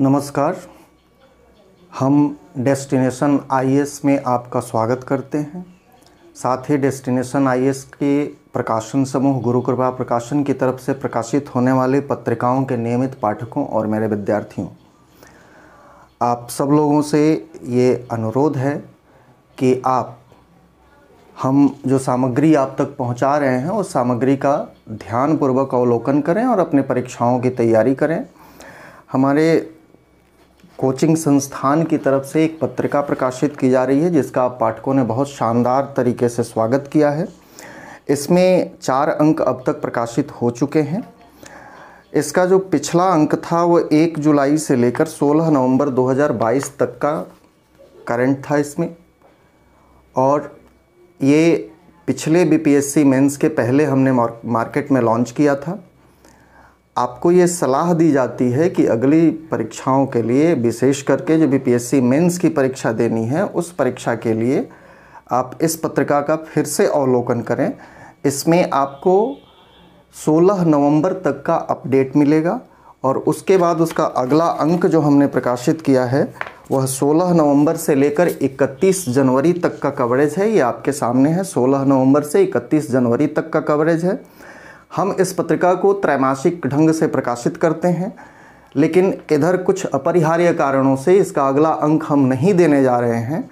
नमस्कार हम destination IAS में आपका स्वागत करते हैं साथ ही डेस्टिनेशन आईएएस के प्रकाशन समूह गुरुकृपा प्रकाशन की तरफ से प्रकाशित होने वाले पत्रिकाओं के नियमित पाठकों और मेरे विद्यार्थियों आप सब लोगों से ये अनुरोध है कि आप हम जो सामग्री आप तक पहुंचा रहे हैं उस सामग्री का ध्यानपूर्वक अवलोकन करें और अपने परीक्षाओं की तैयारी करें हमारे कोचिंग संस्थान की तरफ से एक पत्रिका प्रकाशित की जा रही है जिसका पाठकों ने बहुत शानदार तरीके से स्वागत किया है इसमें चार अंक अब तक प्रकाशित हो चुके हैं इसका जो पिछला अंक था वो एक जुलाई से लेकर 16 नवंबर 2022 तक का करंट था इसमें और ये पिछले बीपीएससी मेंस के पहले हमने मार्केट में लॉन्च किया था आपको ये सलाह दी जाती है कि अगली परीक्षाओं के लिए विशेष करके जो बीपीएससी मेंस की परीक्षा देनी है उस परीक्षा के लिए आप इस पत्रिका का फिर से अवलोकन करें इसमें आपको 16 नवंबर तक का अपडेट मिलेगा और उसके बाद उसका अगला अंक जो हमने प्रकाशित किया है वह 16 नवंबर से लेकर 31 जनवरी तक का कवरेज है ये आपके सामने है 16 नवंबर से 31 जनवरी तक का कवरेज है हम इस पत्रिका को त्रैमासिक ढंग से प्रकाशित करते हैं लेकिन इधर कुछ अपरिहार्य कारणों से इसका अगला अंक हम नहीं देने जा रहे हैं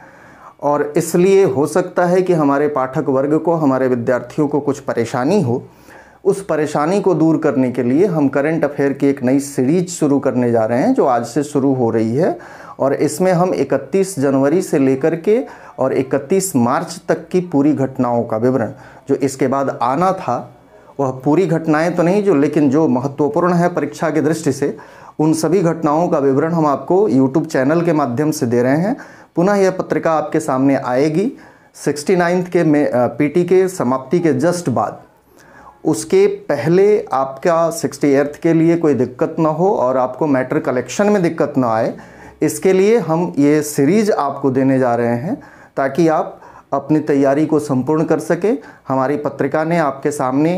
और इसलिए हो सकता है कि हमारे पाठक वर्ग को हमारे विद्यार्थियों को कुछ परेशानी हो उस परेशानी को दूर करने के लिए हम करंट अफेयर की एक नई सीरीज शुरू करने जा रहे हैं जो आज से शुरू हो रही है और इसमें हम 31 जनवरी से लेकर के और 31 मार्च तक की पूरी घटनाओं का विवरण जो इसके बाद आना था वह पूरी घटनाएं तो नहीं जो लेकिन जो महत्वपूर्ण है परीक्षा की दृष्टि से उन सभी घटनाओं का विवरण हम आपको यूट्यूब चैनल के माध्यम से दे रहे हैं पुनः यह पत्रिका आपके सामने आएगी सिक्सटी नाइन्थ के में पीटी के समाप्ति के जस्ट बाद उसके पहले आपका सिक्सटी एर्थ के लिए कोई दिक्कत ना हो और आपको मैटर कलेक्शन में दिक्कत ना आए इसके लिए हम ये सीरीज आपको देने जा रहे हैं ताकि आप अपनी तैयारी को संपूर्ण कर सके हमारी पत्रिका ने आपके सामने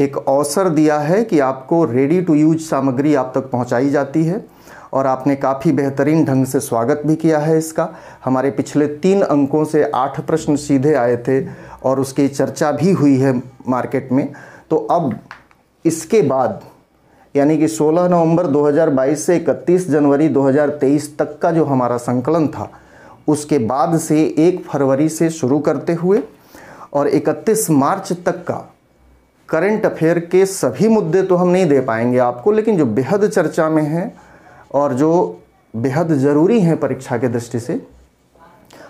एक अवसर दिया है कि आपको रेडी टू यूज सामग्री आप तक पहुंचाई जाती है और आपने काफ़ी बेहतरीन ढंग से स्वागत भी किया है इसका हमारे पिछले तीन अंकों से आठ प्रश्न सीधे आए थे और उसकी चर्चा भी हुई है मार्केट में तो अब इसके बाद यानी कि 16 नवंबर 2022 से 31 जनवरी 2023 तक का जो हमारा संकलन था उसके बाद से एक फरवरी से शुरू करते हुए और 31 मार्च तक का करंट अफेयर के सभी मुद्दे तो हम नहीं दे पाएंगे आपको लेकिन जो बेहद चर्चा में हैं और जो बेहद ज़रूरी हैं परीक्षा के दृष्टि से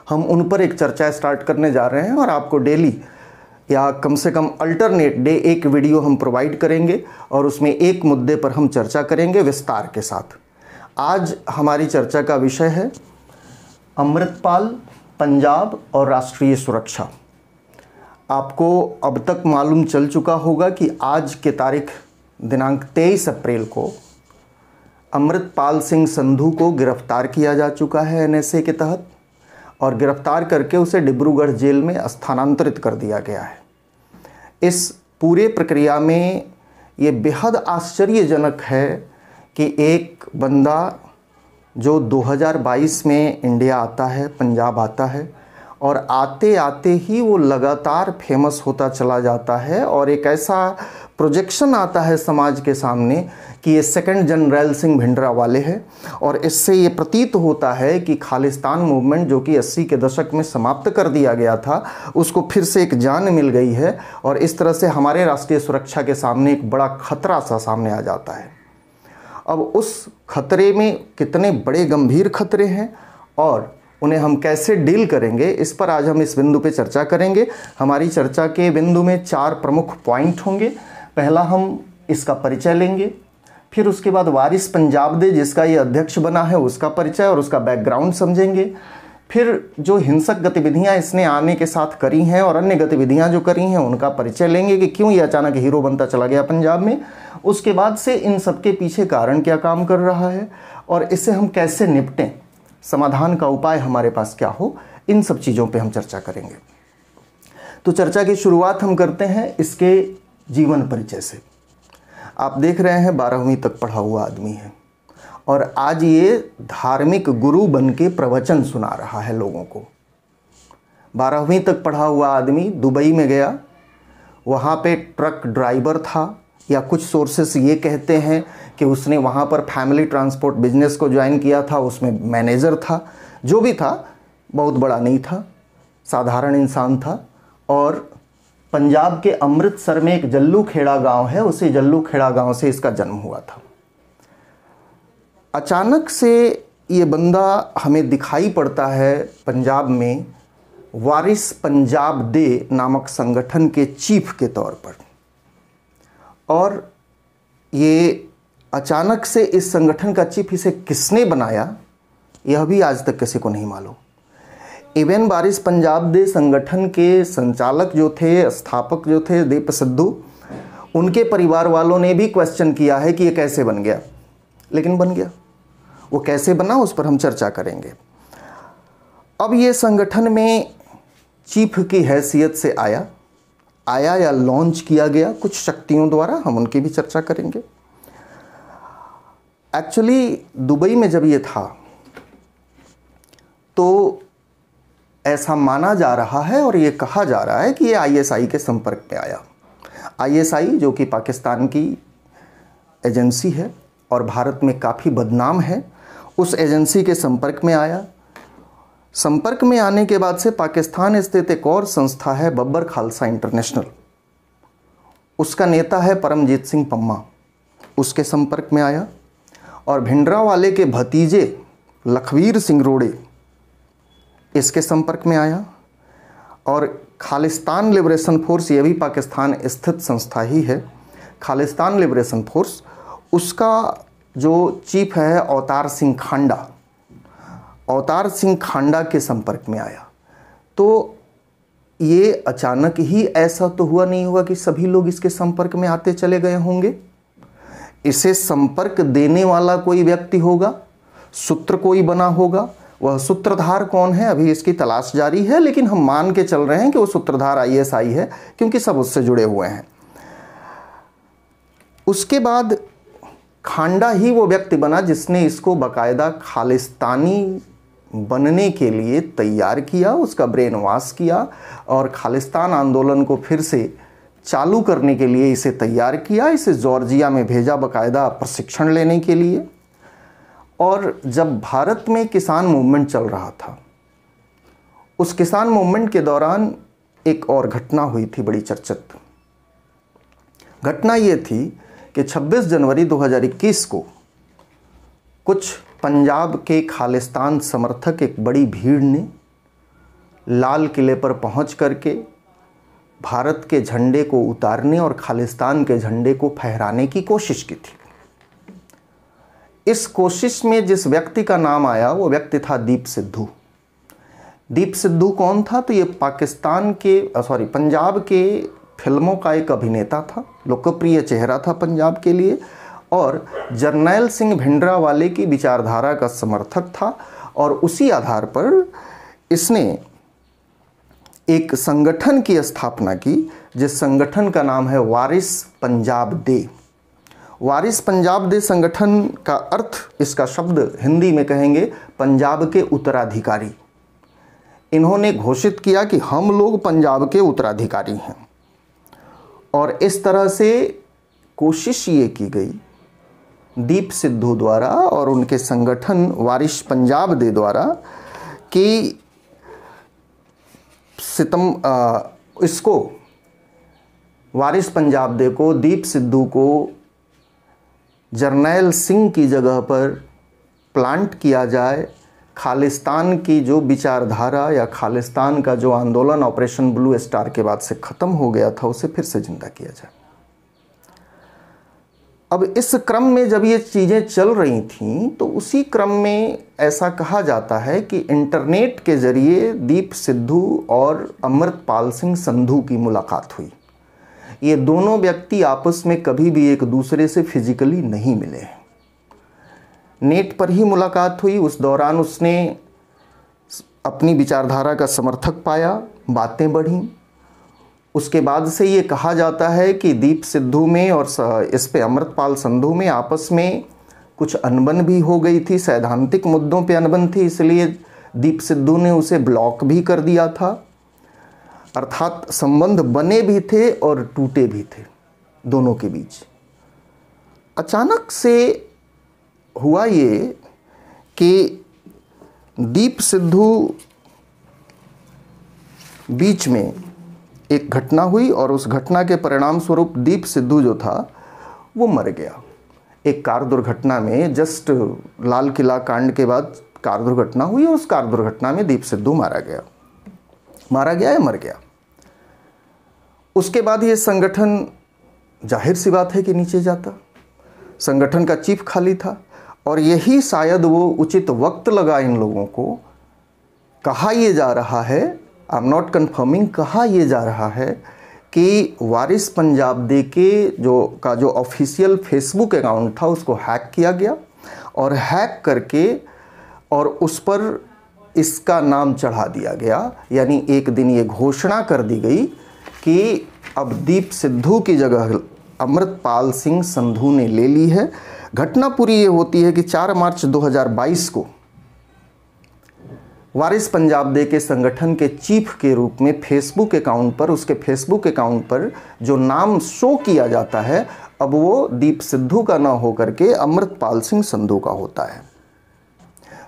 हम उन पर एक चर्चा स्टार्ट करने जा रहे हैं और आपको डेली या कम से कम अल्टरनेट डे एक वीडियो हम प्रोवाइड करेंगे और उसमें एक मुद्दे पर हम चर्चा करेंगे विस्तार के साथ आज हमारी चर्चा का विषय है अमृतपाल पंजाब और राष्ट्रीय सुरक्षा आपको अब तक मालूम चल चुका होगा कि आज के तारीख दिनांक 23 अप्रैल को अमृतपाल सिंह संधू को गिरफ्तार किया जा चुका है एनएसए के तहत और गिरफ्तार करके उसे डिब्रूगढ़ जेल में स्थानांतरित कर दिया गया है इस पूरे प्रक्रिया में ये बेहद आश्चर्यजनक है कि एक बंदा जो 2022 में इंडिया आता है पंजाब आता है और आते आते ही वो लगातार फेमस होता चला जाता है और एक ऐसा प्रोजेक्शन आता है समाज के सामने कि ये सेकंड जनरल सिंह भिंडरा वाले हैं और इससे ये प्रतीत होता है कि खालिस्तान मूवमेंट जो कि 80 के दशक में समाप्त कर दिया गया था उसको फिर से एक जान मिल गई है और इस तरह से हमारे राष्ट्रीय सुरक्षा के सामने एक बड़ा खतरा सा सामने आ जाता है अब उस खतरे में कितने बड़े गंभीर खतरे हैं और उन्हें हम कैसे डील करेंगे इस पर आज हम इस बिंदु पे चर्चा करेंगे हमारी चर्चा के बिंदु में चार प्रमुख पॉइंट होंगे पहला हम इसका परिचय लेंगे फिर उसके बाद वारिस पंजाब दे जिसका ये अध्यक्ष बना है उसका परिचय और उसका बैकग्राउंड समझेंगे फिर जो हिंसक गतिविधियां इसने आने के साथ करी हैं और अन्य गतिविधियां जो करी हैं उनका परिचय लेंगे कि क्यों ये अचानक हीरो बनता चला गया पंजाब में उसके बाद से इन सब के पीछे कारण क्या काम कर रहा है और इससे हम कैसे निपटें समाधान का उपाय हमारे पास क्या हो इन सब चीज़ों पे हम चर्चा करेंगे तो चर्चा की शुरुआत हम करते हैं इसके जीवन परिचय से आप देख रहे हैं बारहवीं तक पढ़ा हुआ आदमी है और आज ये धार्मिक गुरु बन के प्रवचन सुना रहा है लोगों को बारहवीं तक पढ़ा हुआ आदमी दुबई में गया वहाँ पे ट्रक ड्राइवर था या कुछ सोर्सेस ये कहते हैं कि उसने वहाँ पर फैमिली ट्रांसपोर्ट बिजनेस को ज्वाइन किया था उसमें मैनेजर था जो भी था बहुत बड़ा नहीं था साधारण इंसान था और पंजाब के अमृतसर में एक जल्लू खेड़ा गाँव है उसी जल्लू खेड़ा गाँव से इसका जन्म हुआ था अचानक से ये बंदा हमें दिखाई पड़ता है पंजाब में वारिस पंजाब दे नामक संगठन के चीफ के तौर पर और ये अचानक से इस संगठन का चीफ इसे किसने बनाया यह भी आज तक किसी को नहीं मालूम इवेन बारिस पंजाब दे संगठन के संचालक जो थे स्थापक जो थे दीप सिद्धू उनके परिवार वालों ने भी क्वेश्चन किया है कि ये कैसे बन गया लेकिन बन गया वो कैसे बना उस पर हम चर्चा करेंगे अब ये संगठन में चीफ की हैसियत से आया आया या लॉन्च किया गया कुछ शक्तियों द्वारा हम उनकी भी चर्चा करेंगे एक्चुअली दुबई में जब ये था तो ऐसा माना जा रहा है और ये कहा जा रहा है कि ये आईएसआई के संपर्क में आया आईएसआई जो कि पाकिस्तान की एजेंसी है और भारत में काफ़ी बदनाम है उस एजेंसी के संपर्क में आया संपर्क में आने के बाद से पाकिस्तान स्थित एक और संस्था है बब्बर खालसा इंटरनेशनल उसका नेता है परमजीत सिंह पम्मा उसके संपर्क में आया और भिंडरा वाले के भतीजे लखवीर सिंह रोड़े इसके संपर्क में आया और खालिस्तान लिबरेशन फोर्स ये भी पाकिस्तान स्थित संस्था ही है खालिस्तान लिबरेशन फोर्स उसका जो चीफ है अवतार सिंह खांडा अवतार सिंह खांडा के संपर्क में आया तो ये अचानक ही ऐसा तो हुआ नहीं हुआ कि सभी लोग इसके संपर्क में आते चले गए होंगे इसे संपर्क देने वाला कोई व्यक्ति होगा सूत्र कोई बना होगा वह सूत्रधार कौन है अभी इसकी तलाश जारी है लेकिन हम मान के चल रहे हैं कि वह सूत्रधार आईएसआई है क्योंकि सब उससे जुड़े हुए हैं उसके बाद खांडा ही वो व्यक्ति बना जिसने इसको बकायदा खालिस्तानी बनने के लिए तैयार किया उसका ब्रेन वाश किया और खालिस्तान आंदोलन को फिर से चालू करने के लिए इसे तैयार किया इसे जॉर्जिया में भेजा बकायदा प्रशिक्षण लेने के लिए और जब भारत में किसान मूवमेंट चल रहा था उस किसान मूवमेंट के दौरान एक और घटना हुई थी बड़ी चर्चित घटना ये थी कि 26 जनवरी 2021 को कुछ पंजाब के खालिस्तान समर्थक एक बड़ी भीड़ ने लाल किले पर पहुंच करके भारत के झंडे को उतारने और खालिस्तान के झंडे को फहराने की कोशिश की थी इस कोशिश में जिस व्यक्ति का नाम आया वो व्यक्ति था दीप सिद्धू दीप सिद्धू कौन था तो ये पाकिस्तान के सॉरी पंजाब के फिल्मों का एक अभिनेता था लोकप्रिय चेहरा था पंजाब के लिए और जर्नैल सिंह भिंडरा वाले की विचारधारा का समर्थक था और उसी आधार पर इसने एक संगठन की स्थापना की जिस संगठन का नाम है वारिस पंजाब दे वारिस पंजाब दे संगठन का अर्थ इसका शब्द हिंदी में कहेंगे पंजाब के उत्तराधिकारी इन्होंने घोषित किया कि हम लोग पंजाब के उत्तराधिकारी हैं और इस तरह से कोशिश ये की गई दीप सिद्धू द्वारा और उनके संगठन वारिश पंजाब दे द्वारा कि सितम आ, इसको वारिस पंजाब दे को दीप सिद्धू को जर्नैल सिंह की जगह पर प्लांट किया जाए खालिस्तान की जो विचारधारा या खालिस्तान का जो आंदोलन ऑपरेशन ब्लू स्टार के बाद से ख़त्म हो गया था उसे फिर से ज़िंदा किया जाए अब इस क्रम में जब ये चीज़ें चल रही थीं तो उसी क्रम में ऐसा कहा जाता है कि इंटरनेट के ज़रिए दीप सिद्धू और अमृतपाल सिंह संधू की मुलाकात हुई ये दोनों व्यक्ति आपस में कभी भी एक दूसरे से फिजिकली नहीं मिले नेट पर ही मुलाकात हुई उस दौरान उसने अपनी विचारधारा का समर्थक पाया बातें बढ़ीं उसके बाद से ये कहा जाता है कि दीप सिद्धू में और इस पे अमृतपाल संधू में आपस में कुछ अनबन भी हो गई थी सैद्धांतिक मुद्दों पे अनबन थी इसलिए दीप सिद्धू ने उसे ब्लॉक भी कर दिया था अर्थात संबंध बने भी थे और टूटे भी थे दोनों के बीच अचानक से हुआ ये कि दीप सिद्धू बीच में एक घटना हुई और उस घटना के परिणाम स्वरूप दीप सिद्धू जो था वो मर गया एक कार दुर्घटना में जस्ट लाल किला कांड के बाद कार दुर्घटना हुई और उस कार दुर्घटना में दीप सिद्धू मारा गया मारा गया या मर गया उसके बाद ये संगठन जाहिर सी बात है कि नीचे जाता संगठन का चीफ खाली था और यही शायद वो उचित वक्त लगा इन लोगों को कहा यह जा रहा है आई एम नॉट कन्फर्मिंग कहा यह जा रहा है कि वारिस पंजाब दे के जो का जो ऑफिशियल फेसबुक अकाउंट था उसको हैक किया गया और हैक करके और उस पर इसका नाम चढ़ा दिया गया यानी एक दिन ये घोषणा कर दी गई कि अब दीप सिद्धू की जगह अमृतपाल सिंह संधू ने ले ली है घटना पूरी ये होती है कि 4 मार्च 2022 को वारिस पंजाब दे के संगठन के चीफ के रूप में फेसबुक अकाउंट पर उसके फेसबुक अकाउंट पर जो नाम शो किया जाता है अब वो दीप सिद्धू का ना होकर के अमृतपाल सिंह संधू का होता है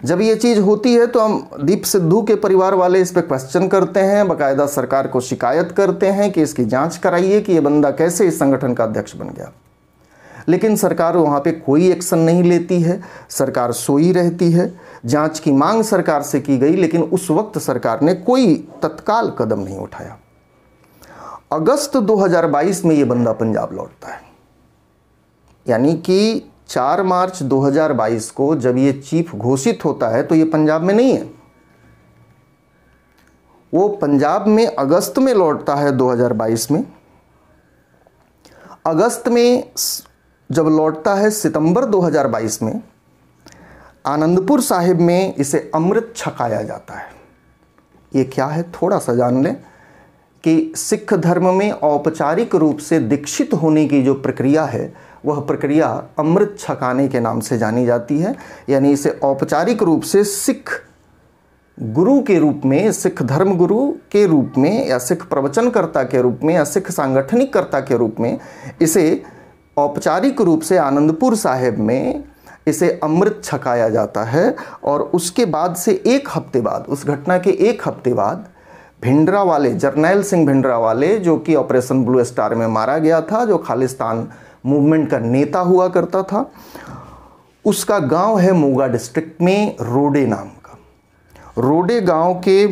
जब ये चीज़ होती है तो हम दीप सिद्धू के परिवार वाले इस पर क्वेश्चन करते हैं बकायदा सरकार को शिकायत करते हैं कि इसकी जांच कराइए कि ये बंदा कैसे इस संगठन का अध्यक्ष बन गया लेकिन सरकार वहाँ पे कोई एक्शन नहीं लेती है सरकार सोई रहती है जांच की मांग सरकार से की गई लेकिन उस वक्त सरकार ने कोई तत्काल कदम नहीं उठाया अगस्त 2022 में ये बंदा पंजाब लौटता है यानी कि 4 मार्च 2022 को जब ये चीफ घोषित होता है तो ये पंजाब में नहीं है वो पंजाब में अगस्त में लौटता है 2022 में अगस्त में जब लौटता है सितंबर 2022 में आनंदपुर साहिब में इसे अमृत छकाया जाता है ये क्या है थोड़ा सा जान लें कि सिख धर्म में औपचारिक रूप से दीक्षित होने की जो प्रक्रिया है वह प्रक्रिया अमृत छकाने के नाम से जानी जाती है यानी इसे औपचारिक रूप से सिख गुरु के रूप में सिख धर्म गुरु के रूप में या सिख प्रवचनकर्ता के रूप में या सिख सांगठनिककर्ता के रूप में इसे औपचारिक रूप से आनंदपुर साहिब में इसे अमृत छकाया जाता है और उसके बाद से एक हफ्ते बाद उस घटना के एक हफ्ते बाद भिंडरा वाले जरनैल सिंह भिंडरा वाले जो कि ऑपरेशन ब्लू स्टार में मारा गया था जो खालिस्तान मूवमेंट का नेता हुआ करता था उसका गांव है मोगा डिस्ट्रिक्ट में रोडे नाम का रोडे गांव के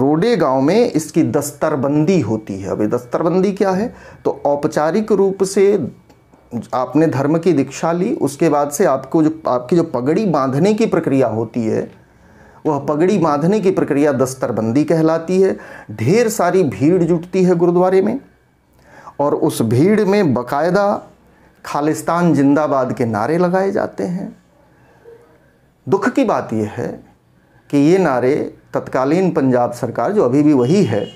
रोडे गांव में इसकी दस्तरबंदी होती है अभी दस्तरबंदी क्या है तो औपचारिक रूप से आपने धर्म की दीक्षा ली उसके बाद से आपको जो आपकी जो पगड़ी बांधने की प्रक्रिया होती है वह पगड़ी बांधने की प्रक्रिया दस्तरबंदी कहलाती है ढेर सारी भीड़ जुटती है गुरुद्वारे में और उस भीड़ में बकायदा खालिस्तान जिंदाबाद के नारे लगाए जाते हैं दुख की बात यह है कि ये नारे तत्कालीन पंजाब सरकार जो अभी भी वही है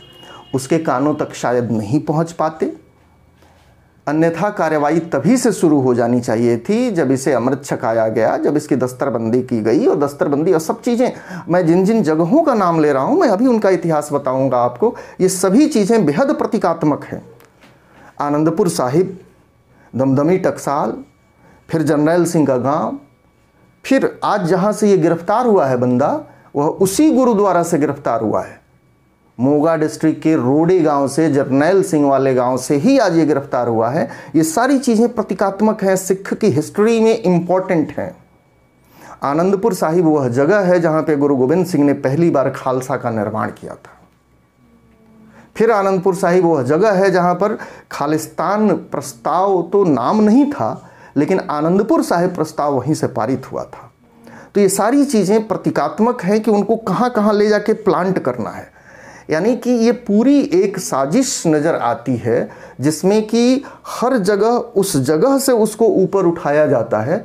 उसके कानों तक शायद नहीं पहुंच पाते अन्यथा कार्यवाही तभी से शुरू हो जानी चाहिए थी जब इसे अमृत छकाया गया जब इसकी दस्तरबंदी की गई और दस्तरबंदी और सब चीज़ें मैं जिन जिन जगहों का नाम ले रहा हूँ मैं अभी उनका इतिहास बताऊँगा आपको ये सभी चीज़ें बेहद प्रतीकात्मक हैं आनंदपुर साहिब दमदमी टकसाल फिर जनरल सिंह का गांव फिर आज जहाँ से ये गिरफ्तार हुआ है बंदा वह उसी गुरुद्वारा से गिरफ्तार हुआ है मोगा डिस्ट्रिक्ट के रोडी गांव से जरनैल सिंह वाले गांव से ही आज ये गिरफ्तार हुआ है ये सारी चीज़ें प्रतीकात्मक हैं सिख की हिस्ट्री में इम्पॉर्टेंट हैं आनंदपुर साहिब वह जगह है जहां पे गुरु गोविंद सिंह ने पहली बार खालसा का निर्माण किया था फिर आनंदपुर साहिब वह जगह है जहां पर खालिस्तान प्रस्ताव तो नाम नहीं था लेकिन आनंदपुर साहिब प्रस्ताव वहीं से पारित हुआ था तो ये सारी चीज़ें प्रतीकात्मक हैं कि उनको कहाँ कहाँ ले जाके प्लांट करना है यानी कि ये पूरी एक साजिश नज़र आती है जिसमें कि हर जगह उस जगह से उसको ऊपर उठाया जाता है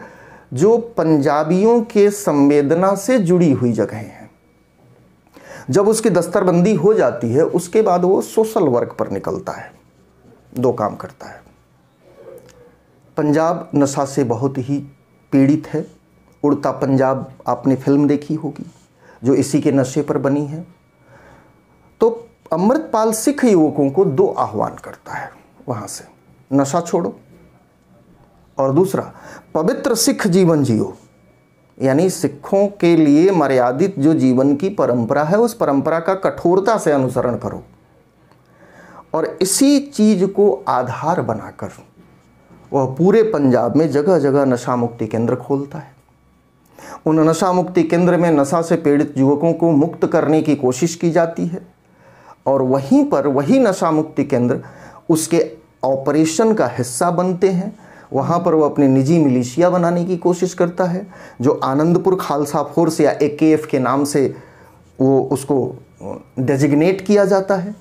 जो पंजाबियों के संवेदना से जुड़ी हुई जगहें हैं जब उसकी दस्तरबंदी हो जाती है उसके बाद वो सोशल वर्क पर निकलता है दो काम करता है पंजाब नशा से बहुत ही पीड़ित है उड़ता पंजाब आपने फिल्म देखी होगी जो इसी के नशे पर बनी है अमृतपाल सिख युवकों को दो आह्वान करता है वहां से नशा छोड़ो और दूसरा पवित्र सिख जीवन जियो यानी सिखों के लिए मर्यादित जो जीवन की परंपरा है उस परंपरा का कठोरता से अनुसरण करो और इसी चीज को आधार बनाकर वह पूरे पंजाब में जगह जगह नशा मुक्ति केंद्र खोलता है उन नशा मुक्ति केंद्र में नशा से पीड़ित युवकों को मुक्त करने की कोशिश की जाती है और वहीं पर वही नशा मुक्ति केंद्र उसके ऑपरेशन का हिस्सा बनते हैं वहाँ पर वो अपने निजी मिलिशिया बनाने की कोशिश करता है जो आनंदपुर खालसा फोर्स या ए के नाम से वो उसको डेजिग्नेट किया जाता है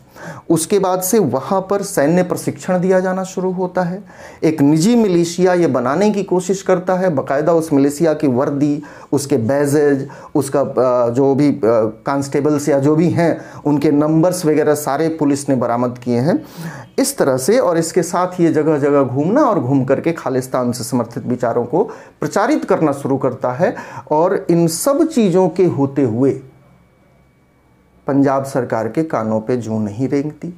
उसके बाद से वहाँ पर सैन्य प्रशिक्षण दिया जाना शुरू होता है एक निजी मिलिशिया ये बनाने की कोशिश करता है बकायदा उस मिलिशिया की वर्दी उसके बैजेज उसका जो भी कांस्टेबल्स या जो भी हैं उनके नंबर्स वगैरह सारे पुलिस ने बरामद किए हैं इस तरह से और इसके साथ ये जगह जगह घूमना और घूम करके खालिस्तान से समर्थित विचारों को प्रचारित करना शुरू करता है और इन सब चीज़ों के होते हुए पंजाब सरकार के कानों पे जू नहीं रेंगती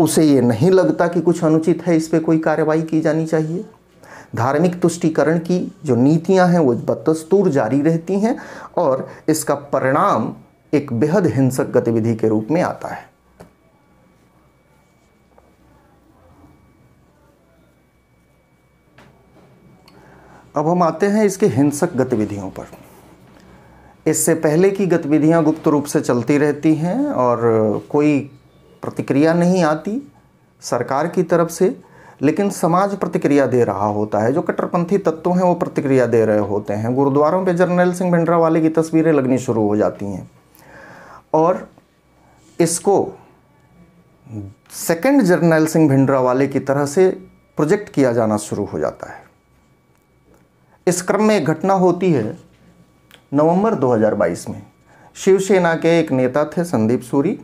उसे ये नहीं लगता कि कुछ अनुचित है इस पर कोई कार्रवाई की जानी चाहिए धार्मिक तुष्टिकरण की जो नीतियां हैं वो बदस्तूर जारी रहती हैं और इसका परिणाम एक बेहद हिंसक गतिविधि के रूप में आता है अब हम आते हैं इसके हिंसक गतिविधियों पर इससे पहले की गतिविधियां गुप्त रूप से चलती रहती हैं और कोई प्रतिक्रिया नहीं आती सरकार की तरफ से लेकिन समाज प्रतिक्रिया दे रहा होता है जो कट्टरपंथी तत्व हैं वो प्रतिक्रिया दे रहे होते हैं गुरुद्वारों पे जर्नैल सिंह भिंडरा वाले की तस्वीरें लगनी शुरू हो जाती हैं और इसको सेकंड जर्नैल सिंह भिंडरा वाले की तरह से प्रोजेक्ट किया जाना शुरू हो जाता है इस क्रम में एक घटना होती है नवंबर 2022 में शिवसेना के एक नेता थे संदीप सूरी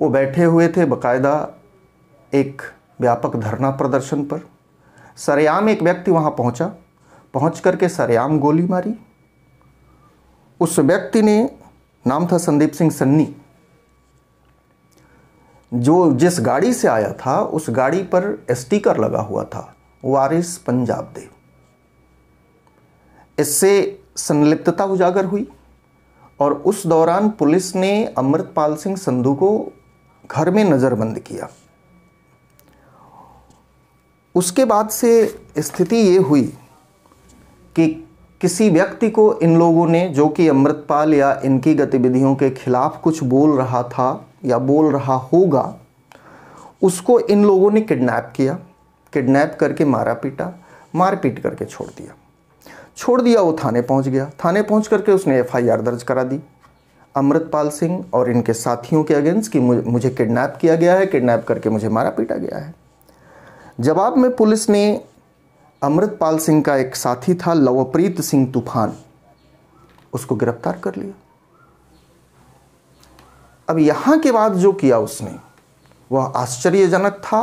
वो बैठे हुए थे बकायदा एक व्यापक धरना प्रदर्शन पर सरेआम एक व्यक्ति वहां पहुंचा पहुंच करके सरेआम गोली मारी उस व्यक्ति ने नाम था संदीप सिंह सन्नी जो जिस गाड़ी से आया था उस गाड़ी पर स्टिकर लगा हुआ था वारिस पंजाब देव इससे संलिप्तता उजागर हुई और उस दौरान पुलिस ने अमृतपाल सिंह संधू को घर में नज़रबंद किया उसके बाद से स्थिति ये हुई कि किसी व्यक्ति को इन लोगों ने जो कि अमृतपाल या इनकी गतिविधियों के खिलाफ कुछ बोल रहा था या बोल रहा होगा उसको इन लोगों ने किडनैप किया किडनैप करके मारा पीटा मारपीट करके छोड़ दिया छोड़ दिया वो थाने पहुंच गया थाने पहुंच करके उसने एफआईआर दर्ज करा दी अमृतपाल सिंह और इनके साथियों के अगेंस्ट कि मुझे किडनैप किया गया है किडनैप करके मुझे मारा पीटा गया है जवाब में पुलिस ने अमृतपाल सिंह का एक साथी था लवप्रीत सिंह तूफान उसको गिरफ्तार कर लिया अब यहां के बाद जो किया उसने वह आश्चर्यजनक था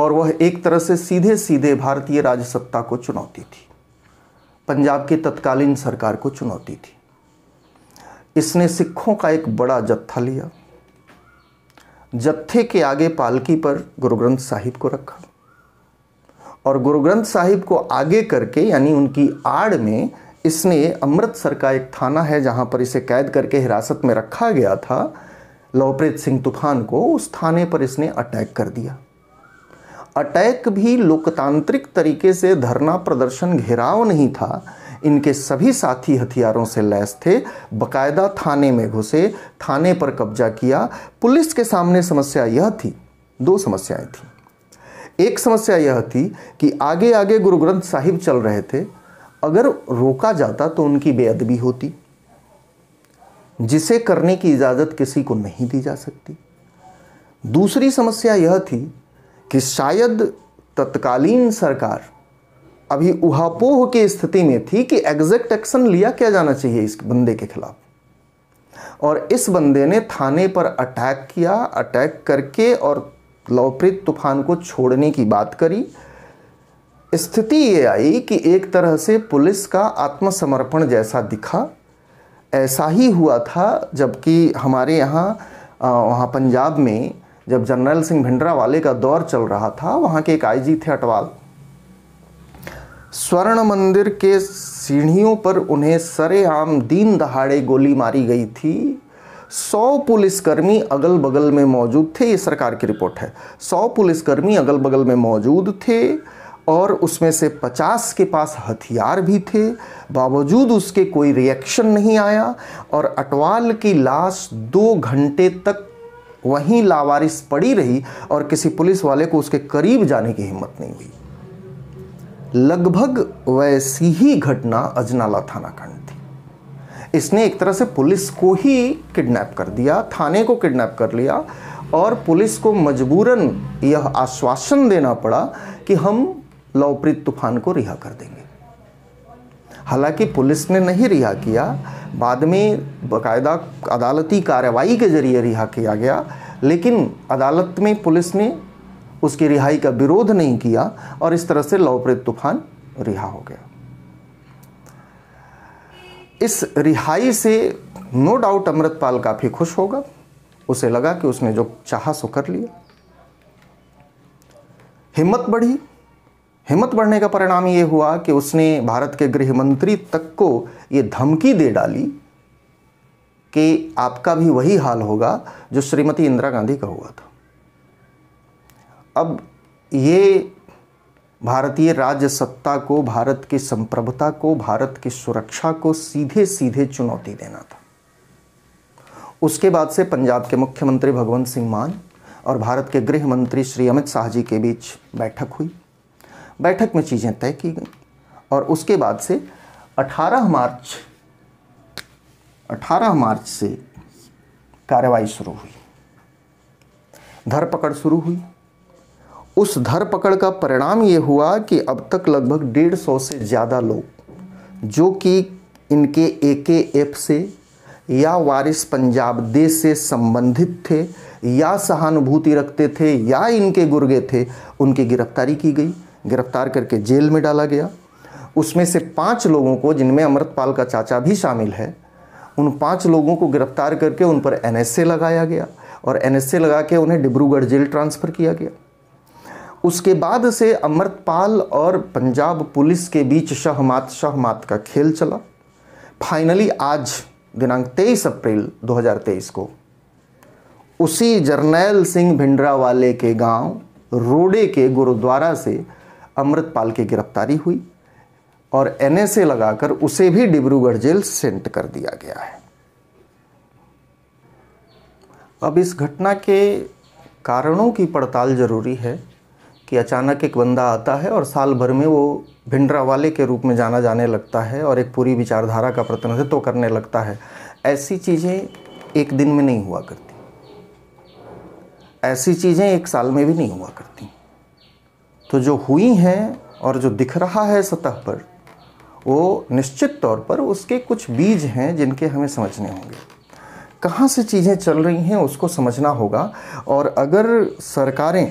और वह एक तरह से सीधे सीधे भारतीय राजसत्ता को चुनौती थी पंजाब की तत्कालीन सरकार को चुनौती थी इसने सिखों का एक बड़ा जत्था लिया जत्थे के आगे पालकी पर गुरु ग्रंथ साहिब को रखा और गुरु ग्रंथ साहिब को आगे करके यानी उनकी आड़ में इसने अमृतसर का एक थाना है जहाँ पर इसे कैद करके हिरासत में रखा गया था लवप्रीत सिंह तूफान को उस थाने पर इसने अटैक कर दिया अटैक भी लोकतांत्रिक तरीके से धरना प्रदर्शन घेराव नहीं था इनके सभी साथी हथियारों से लैस थे बकायदा थाने में घुसे थाने पर कब्जा किया पुलिस के सामने समस्या यह थी दो समस्याएं थी एक समस्या यह थी कि आगे आगे गुरु ग्रंथ साहिब चल रहे थे अगर रोका जाता तो उनकी बेअदबी होती जिसे करने की इजाज़त किसी को नहीं दी जा सकती दूसरी समस्या यह थी कि शायद तत्कालीन सरकार अभी उहापोह की स्थिति में थी कि एग्जैक्ट एक्शन लिया क्या जाना चाहिए इस बंदे के खिलाफ और इस बंदे ने थाने पर अटैक किया अटैक करके और लवप्रीत तूफान को छोड़ने की बात करी स्थिति ये आई कि एक तरह से पुलिस का आत्मसमर्पण जैसा दिखा ऐसा ही हुआ था जबकि हमारे यहाँ वहाँ पंजाब में जब जनरल सिंह भिंडरा वाले का दौर चल रहा था वहाँ के एक आईजी थे अटवाल स्वर्ण मंदिर के सीढ़ियों पर उन्हें सरेआम दीन दहाड़े गोली मारी गई थी सौ पुलिसकर्मी अगल बगल में मौजूद थे ये सरकार की रिपोर्ट है सौ पुलिसकर्मी अगल बगल में मौजूद थे और उसमें से पचास के पास हथियार भी थे बावजूद उसके कोई रिएक्शन नहीं आया और अटवाल की लाश दो घंटे तक वहीं लावारिस पड़ी रही और किसी पुलिस वाले को उसके करीब जाने की हिम्मत नहीं हुई लगभग वैसी ही घटना अजनाला थाना कांड थी इसने एक तरह से पुलिस को ही किडनैप कर दिया थाने को किडनैप कर लिया और पुलिस को मजबूरन यह आश्वासन देना पड़ा कि हम लवप्रीत तूफान को रिहा कर देंगे हालांकि पुलिस ने नहीं रिहा किया बाद में बाकायदा अदालती कार्रवाई के ज़रिए रिहा किया गया लेकिन अदालत में पुलिस ने उसकी रिहाई का विरोध नहीं किया और इस तरह से लवप्रीत तूफान रिहा हो गया इस रिहाई से नो डाउट अमृतपाल काफ़ी खुश होगा उसे लगा कि उसने जो चाहा सो कर लिया हिम्मत बढ़ी हिम्मत बढ़ने का परिणाम ये हुआ कि उसने भारत के गृह मंत्री तक को ये धमकी दे डाली कि आपका भी वही हाल होगा जो श्रीमती इंदिरा गांधी का हुआ था अब ये भारतीय राज्य सत्ता को भारत की संप्रभुता को भारत की सुरक्षा को सीधे सीधे चुनौती देना था उसके बाद से पंजाब के मुख्यमंत्री भगवंत सिंह मान और भारत के गृह मंत्री श्री अमित शाह जी के बीच बैठक हुई बैठक में चीज़ें तय की गई और उसके बाद से 18 मार्च 18 मार्च से कार्रवाई शुरू हुई धरपकड़ शुरू हुई उस धरपकड़ का परिणाम ये हुआ कि अब तक लगभग डेढ़ सौ से ज़्यादा लोग जो कि इनके ए के एफ से या वारिस पंजाब दे से संबंधित थे या सहानुभूति रखते थे या इनके गुर्गे थे उनकी गिरफ्तारी की गई गिरफ्तार करके जेल में डाला गया उसमें से पाँच लोगों को जिनमें अमृतपाल का चाचा भी शामिल है उन पाँच लोगों को गिरफ्तार करके उन पर एन लगाया गया और एन लगा के उन्हें डिब्रूगढ़ जेल ट्रांसफ़र किया गया उसके बाद से अमृतपाल और पंजाब पुलिस के बीच शहमात शहमात का खेल चला फाइनली आज दिनांक 23 अप्रैल 2023 को उसी जर्नैल सिंह भिंडरा वाले के गांव रोडे के गुरुद्वारा से अमृतपाल की गिरफ्तारी हुई और एनएसए लगाकर उसे भी डिब्रूगढ़ जेल सेंट कर दिया गया है अब इस घटना के कारणों की पड़ताल ज़रूरी है कि अचानक एक बंदा आता है और साल भर में वो भिंडरा वाले के रूप में जाना जाने लगता है और एक पूरी विचारधारा का प्रतिनिधित्व करने लगता है ऐसी चीज़ें एक दिन में नहीं हुआ करती ऐसी चीज़ें एक साल में भी नहीं हुआ करती तो जो हुई हैं और जो दिख रहा है सतह पर वो निश्चित तौर पर उसके कुछ बीज हैं जिनके हमें समझने होंगे कहाँ से चीज़ें चल रही हैं उसको समझना होगा और अगर सरकारें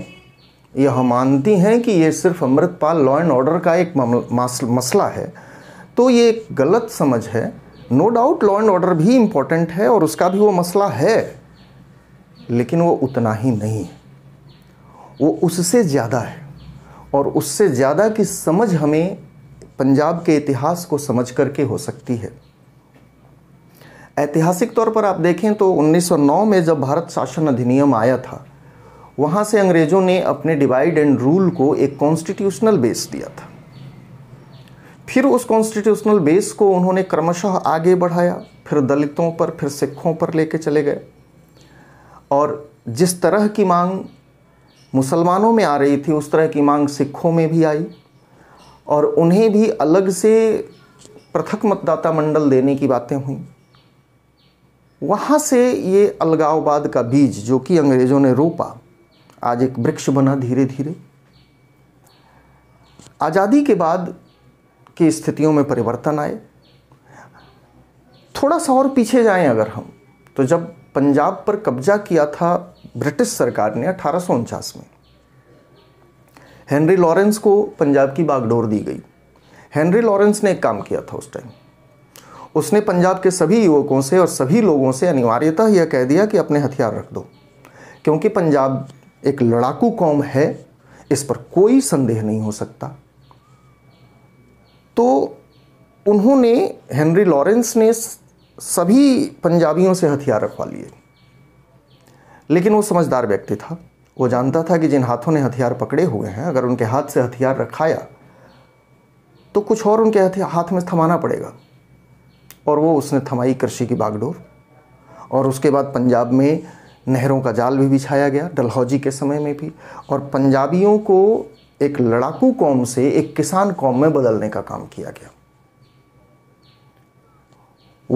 यह मानती हैं कि ये सिर्फ अमृतपाल लॉ एंड ऑर्डर का एक मसला है तो ये एक गलत समझ है no doubt law and order भी इम्पॉर्टेंट है और उसका भी वो मसला है लेकिन वो उतना ही नहीं है वो उससे ज़्यादा है और उससे ज़्यादा की समझ हमें पंजाब के इतिहास को समझ करके हो सकती है ऐतिहासिक तौर पर आप देखें तो 1909 में जब भारत शासन अधिनियम आया था वहाँ से अंग्रेज़ों ने अपने डिवाइड एंड रूल को एक कॉन्स्टिट्यूशनल बेस दिया था फिर उस कॉन्स्टिट्यूशनल बेस को उन्होंने क्रमशः आगे बढ़ाया फिर दलितों पर फिर सिखों पर लेके चले गए और जिस तरह की मांग मुसलमानों में आ रही थी उस तरह की मांग सिखों में भी आई और उन्हें भी अलग से पृथक मतदाता मंडल देने की बातें हुई वहाँ से ये अलगाववाद का बीज जो कि अंग्रेज़ों ने रोपा आज एक वृक्ष बना धीरे धीरे आज़ादी के बाद की स्थितियों में परिवर्तन आए थोड़ा सा और पीछे जाएं अगर हम तो जब पंजाब पर कब्जा किया था ब्रिटिश सरकार ने अठारह में हेनरी लॉरेंस को पंजाब की बागडोर दी गई हेनरी लॉरेंस ने एक काम किया था उस टाइम उसने पंजाब के सभी युवकों से और सभी लोगों से अनिवार्यता यह कह दिया कि अपने हथियार रख दो क्योंकि पंजाब एक लड़ाकू कौम है इस पर कोई संदेह नहीं हो सकता तो उन्होंने हेनरी लॉरेंस ने सभी पंजाबियों से हथियार रखवा लिए लेकिन वो समझदार व्यक्ति था वो जानता था कि जिन हाथों ने हथियार पकड़े हुए हैं अगर उनके हाथ से हथियार रखाया तो कुछ और उनके हाथ में थमाना पड़ेगा और वो उसने थमाई कृषि की बागडोर और उसके बाद पंजाब में नहरों का जाल भी बिछाया गया डलहौजी के समय में भी और पंजाबियों को एक लड़ाकू कौम से एक किसान कौम में बदलने का काम किया गया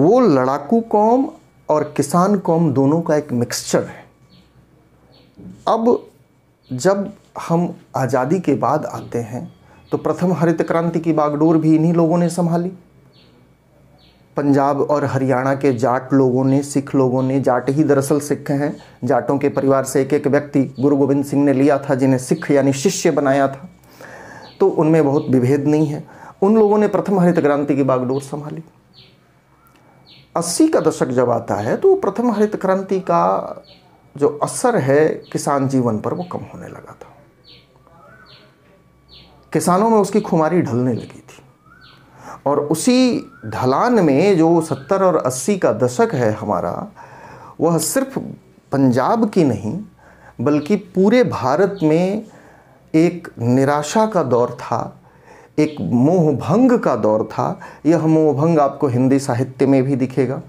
वो लड़ाकू कौम और किसान कौम दोनों का एक मिक्सचर है अब जब हम आज़ादी के बाद आते हैं तो प्रथम हरित क्रांति की बागडोर भी इन्हीं लोगों ने संभाली पंजाब और हरियाणा के जाट लोगों ने सिख लोगों ने जाट ही दरअसल सिख हैं जाटों के परिवार से एक एक व्यक्ति गुरु गोविंद सिंह ने लिया था जिन्हें सिख यानी शिष्य बनाया था तो उनमें बहुत विभेद नहीं है उन लोगों ने प्रथम हरित क्रांति की बागडोर संभाली अस्सी का दशक जब आता है तो प्रथम हरित क्रांति का जो असर है किसान जीवन पर वो कम होने लगा था किसानों में उसकी खुमारी ढलने लगी थी और उसी ढलान में जो सत्तर और अस्सी का दशक है हमारा वह सिर्फ पंजाब की नहीं बल्कि पूरे भारत में एक निराशा का दौर था एक मोहभंग का दौर था यह मोहभंग आपको हिंदी साहित्य में भी दिखेगा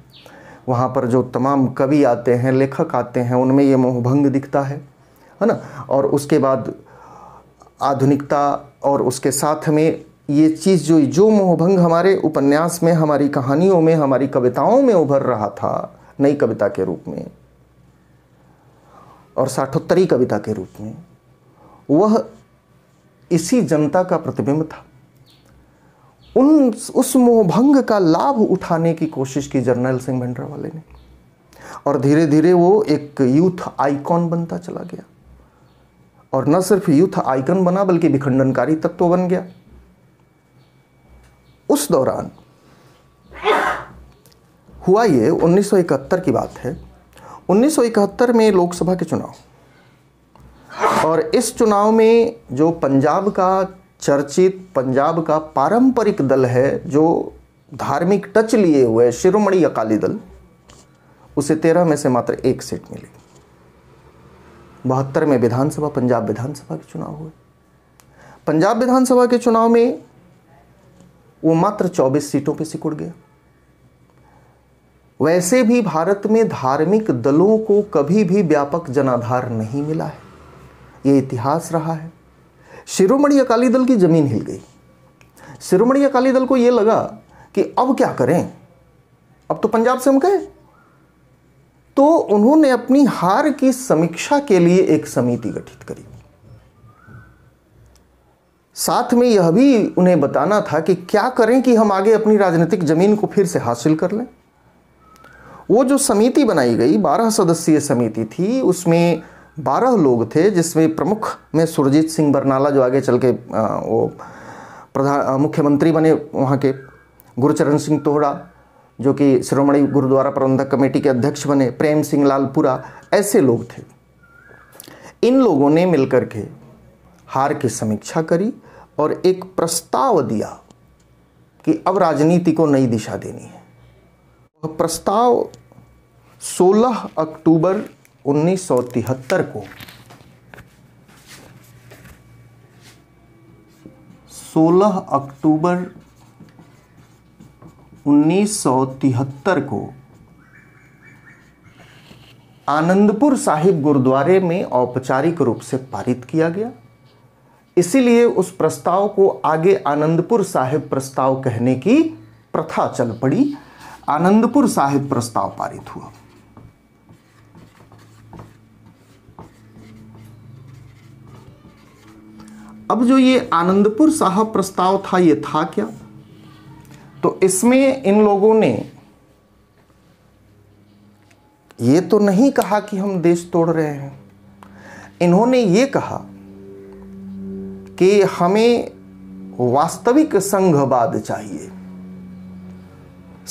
वहाँ पर जो तमाम कवि आते हैं लेखक आते हैं उनमें ये मोहभंग दिखता है है ना और उसके बाद आधुनिकता और उसके साथ में ये चीज़ जो जो मोहभंग हमारे उपन्यास में हमारी कहानियों में हमारी कविताओं में उभर रहा था नई कविता के रूप में और साठोत्तरी कविता के रूप में वह इसी जनता का प्रतिबिंब था उन उस मोहभंग का लाभ उठाने की कोशिश की जर्नल सिंह वाले ने और धीरे धीरे वो एक यूथ आइकॉन बनता चला गया और न सिर्फ यूथ आइकन बना बल्कि विखंडनकारी तत्व तो बन गया उस दौरान हुआ ये 1971 की बात है 1971 में लोकसभा के चुनाव और इस चुनाव में जो पंजाब का चर्चित पंजाब का पारंपरिक दल है जो धार्मिक टच लिए हुए शिरोमणि अकाली दल उसे तेरह में से मात्र एक सीट मिली बहत्तर में विधानसभा पंजाब विधानसभा के चुनाव हुए पंजाब विधानसभा के चुनाव में वो मात्र 24 सीटों पर सिकुड़ गया वैसे भी भारत में धार्मिक दलों को कभी भी व्यापक जनाधार नहीं मिला है ये इतिहास रहा है शिरोमणि अकाली दल की ज़मीन हिल गई शिरोमणि अकाली दल को यह लगा कि अब क्या करें अब तो पंजाब से हम गए तो उन्होंने अपनी हार की समीक्षा के लिए एक समिति गठित करी साथ में यह भी उन्हें बताना था कि क्या करें कि हम आगे अपनी राजनीतिक जमीन को फिर से हासिल कर लें वो जो समिति बनाई गई बारह सदस्यीय समिति थी उसमें बारह लोग थे जिसमें प्रमुख में सुरजीत सिंह बरनाला जो आगे चल के वो प्रधान मुख्यमंत्री बने वहाँ के गुरुचरण सिंह तोहड़ा जो कि श्रोमणी गुरुद्वारा प्रबंधक कमेटी के अध्यक्ष बने प्रेम सिंह लालपुरा ऐसे लोग थे इन लोगों ने मिलकर के हार की समीक्षा करी और एक प्रस्ताव दिया कि अब राजनीति को नई दिशा देनी है प्रस्ताव 16 अक्टूबर 1973 को सोलह अक्टूबर 1973 को आनंदपुर साहिब गुरुद्वारे में औपचारिक रूप से पारित किया गया इसीलिए उस प्रस्ताव को आगे आनंदपुर साहिब प्रस्ताव कहने की प्रथा चल पड़ी आनंदपुर साहिब प्रस्ताव पारित हुआ अब जो ये आनंदपुर साहब प्रस्ताव था ये था क्या तो इसमें इन लोगों ने ये तो नहीं कहा कि हम देश तोड़ रहे हैं इन्होंने ये कहा कि हमें वास्तविक संघवाद चाहिए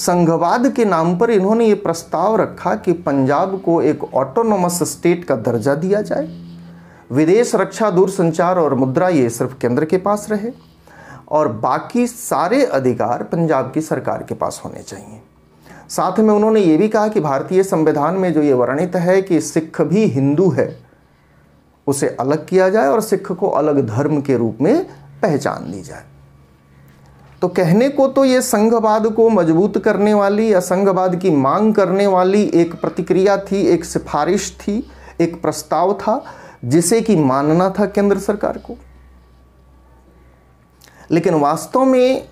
संघवाद के नाम पर इन्होंने ये प्रस्ताव रखा कि पंजाब को एक ऑटोनोमस स्टेट का दर्जा दिया जाए विदेश रक्षा दूर संचार और मुद्रा ये सिर्फ केंद्र के पास रहे और बाकी सारे अधिकार पंजाब की सरकार के पास होने चाहिए साथ में उन्होंने ये भी कहा कि भारतीय संविधान में जो ये वर्णित है कि सिख भी हिंदू है उसे अलग किया जाए और सिख को अलग धर्म के रूप में पहचान दी जाए तो कहने को तो ये संघवाद को मजबूत करने वाली या संघवाद की मांग करने वाली एक प्रतिक्रिया थी एक सिफारिश थी एक प्रस्ताव था जिसे कि मानना था केंद्र सरकार को लेकिन वास्तव में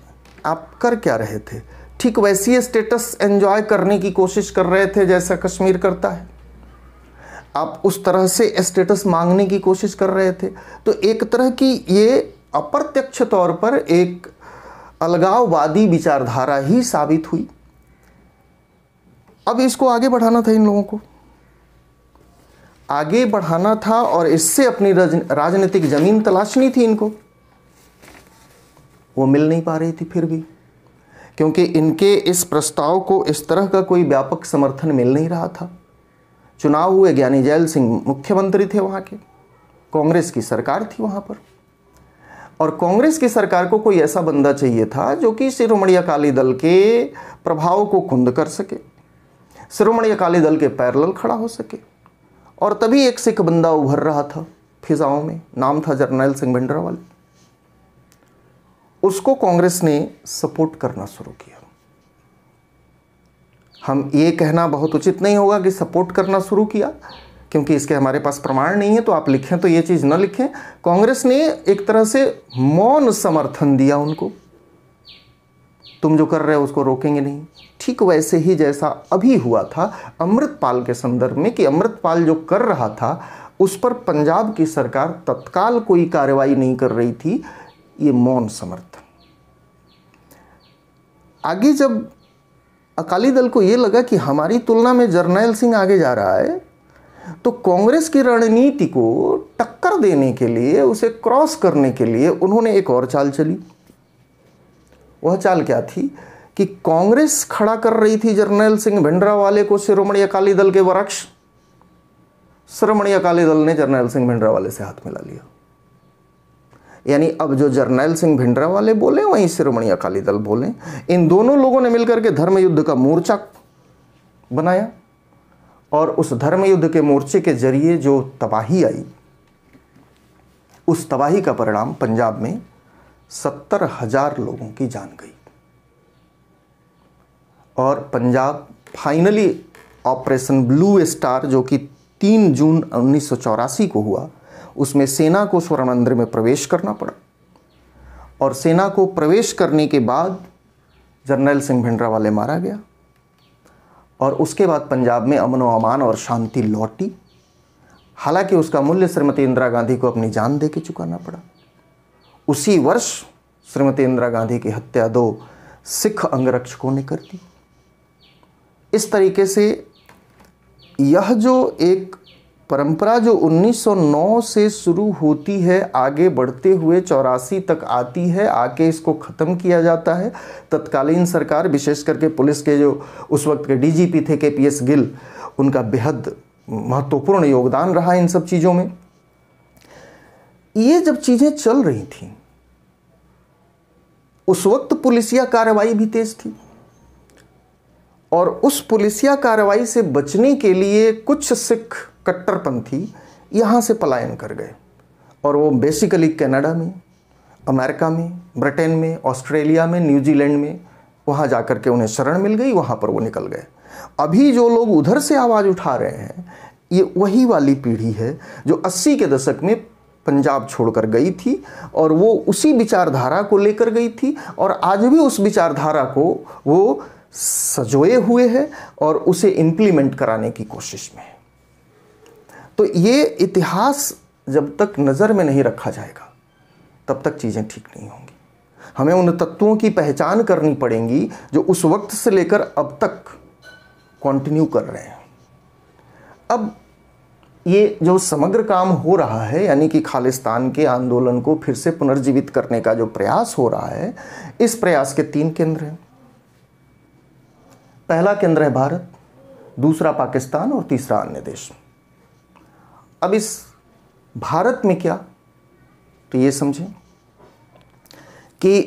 आप कर क्या रहे थे ठीक वैसी स्टेटस एंजॉय करने की कोशिश कर रहे थे जैसा कश्मीर करता है आप उस तरह से स्टेटस मांगने की कोशिश कर रहे थे तो एक तरह की ये अप्रत्यक्ष तौर पर एक अलगाववादी विचारधारा ही साबित हुई अब इसको आगे बढ़ाना था इन लोगों को आगे बढ़ाना था और इससे अपनी राजनीतिक ज़मीन तलाशनी थी इनको वो मिल नहीं पा रही थी फिर भी क्योंकि इनके इस प्रस्ताव को इस तरह का कोई व्यापक समर्थन मिल नहीं रहा था चुनाव हुए ज्ञानी जैल सिंह मुख्यमंत्री थे वहाँ के कांग्रेस की सरकार थी वहाँ पर और कांग्रेस की सरकार को कोई ऐसा बंदा चाहिए था जो कि शिरोमणि अकाली दल के प्रभाव को कुंद कर सके शिरोमणि अकाली दल के पैरल खड़ा हो सके और तभी एक सिख बंदा उभर रहा था फिजाओं में नाम था जर्नैल सिंह भिंडरावाल उसको कांग्रेस ने सपोर्ट करना शुरू किया हम ये कहना बहुत उचित नहीं होगा कि सपोर्ट करना शुरू किया क्योंकि इसके हमारे पास प्रमाण नहीं है तो आप लिखें तो ये चीज़ ना लिखें कांग्रेस ने एक तरह से मौन समर्थन दिया उनको तुम जो कर रहे हो उसको रोकेंगे नहीं ठीक वैसे ही जैसा अभी हुआ था अमृतपाल के संदर्भ में कि अमृतपाल जो कर रहा था उस पर पंजाब की सरकार तत्काल कोई कार्रवाई नहीं कर रही थी ये मौन समर्थन आगे जब अकाली दल को ये लगा कि हमारी तुलना में जरनैल सिंह आगे जा रहा है तो कांग्रेस की रणनीति को टक्कर देने के लिए उसे क्रॉस करने के लिए उन्होंने एक और चाल चली वह चाल क्या थी कि कांग्रेस खड़ा कर रही थी जर्नैल सिंह भिंडरा वाले को शिरोमणि अकाली दल के वृक्ष श्रोमणी अकाली दल ने जर्नैल सिंह भिंडरा वाले से हाथ मिला लिया यानी अब जो जर्नैल सिंह भिंडरा वाले बोले वहीं शिरोमणि अकाली दल बोले इन दोनों लोगों ने मिलकर के धर्म युद्ध का मोर्चा बनाया और उस धर्म युद्ध के मोर्चे के जरिए जो तबाही आई उस तबाही का परिणाम पंजाब में सत्तर हजार लोगों की जान गई और Punjab finally operation blue star जो कि 3 जून उन्नीस को हुआ उसमें सेना को स्वर्ण मंदिर में प्रवेश करना पड़ा और सेना को प्रवेश करने के बाद जनरल सिंह भिंडरावाले मारा गया और उसके बाद पंजाब में अमन अमान और शांति लौटी हालांकि उसका मूल्य श्रीमती इंदिरा गांधी को अपनी जान दे के चुकाना पड़ा उसी वर्ष श्रीमती इंदिरा गांधी की हत्या दो सिख अंगरक्षकों ने कर दी इस तरीके से यह जो एक परंपरा जो 1909 से शुरू होती है आगे बढ़ते हुए चौरासी तक आती है आके इसको ख़त्म किया जाता है तत्कालीन सरकार विशेष करके पुलिस के जो उस वक्त के डीजीपी थे के पी एस गिल उनका बेहद महत्वपूर्ण योगदान रहा इन सब चीज़ों में ये जब चीज़ें चल रही थी उस वक्त पुलिसिया कार्रवाई भी तेज़ थी और उस पुलिसिया कार्रवाई से बचने के लिए कुछ सिख कट्टरपंथी यहाँ से पलायन कर गए और वो बेसिकली कनाडा में अमेरिका में ब्रिटेन में ऑस्ट्रेलिया में न्यूजीलैंड में वहाँ जा कर के उन्हें शरण मिल गई वहाँ पर वो निकल गए अभी जो लोग उधर से आवाज़ उठा रहे हैं ये वही वाली पीढ़ी है जो 80 के दशक में पंजाब छोड़कर गई थी और वो उसी विचारधारा को लेकर गई थी और आज भी उस विचारधारा को वो सजोए हुए है और उसे इंप्लीमेंट कराने की कोशिश में है तो ये इतिहास जब तक नज़र में नहीं रखा जाएगा तब तक चीज़ें ठीक नहीं होंगी हमें उन तत्वों की पहचान करनी पड़ेगी जो उस वक्त से लेकर अब तक कंटिन्यू कर रहे हैं अब ये जो समग्र काम हो रहा है यानी कि खालिस्तान के आंदोलन को फिर से पुनर्जीवित करने का जो प्रयास हो रहा है इस प्रयास के तीन केंद्र हैं पहला केंद्र है भारत दूसरा पाकिस्तान और तीसरा अन्य देश अब इस भारत में क्या तो ये समझें कि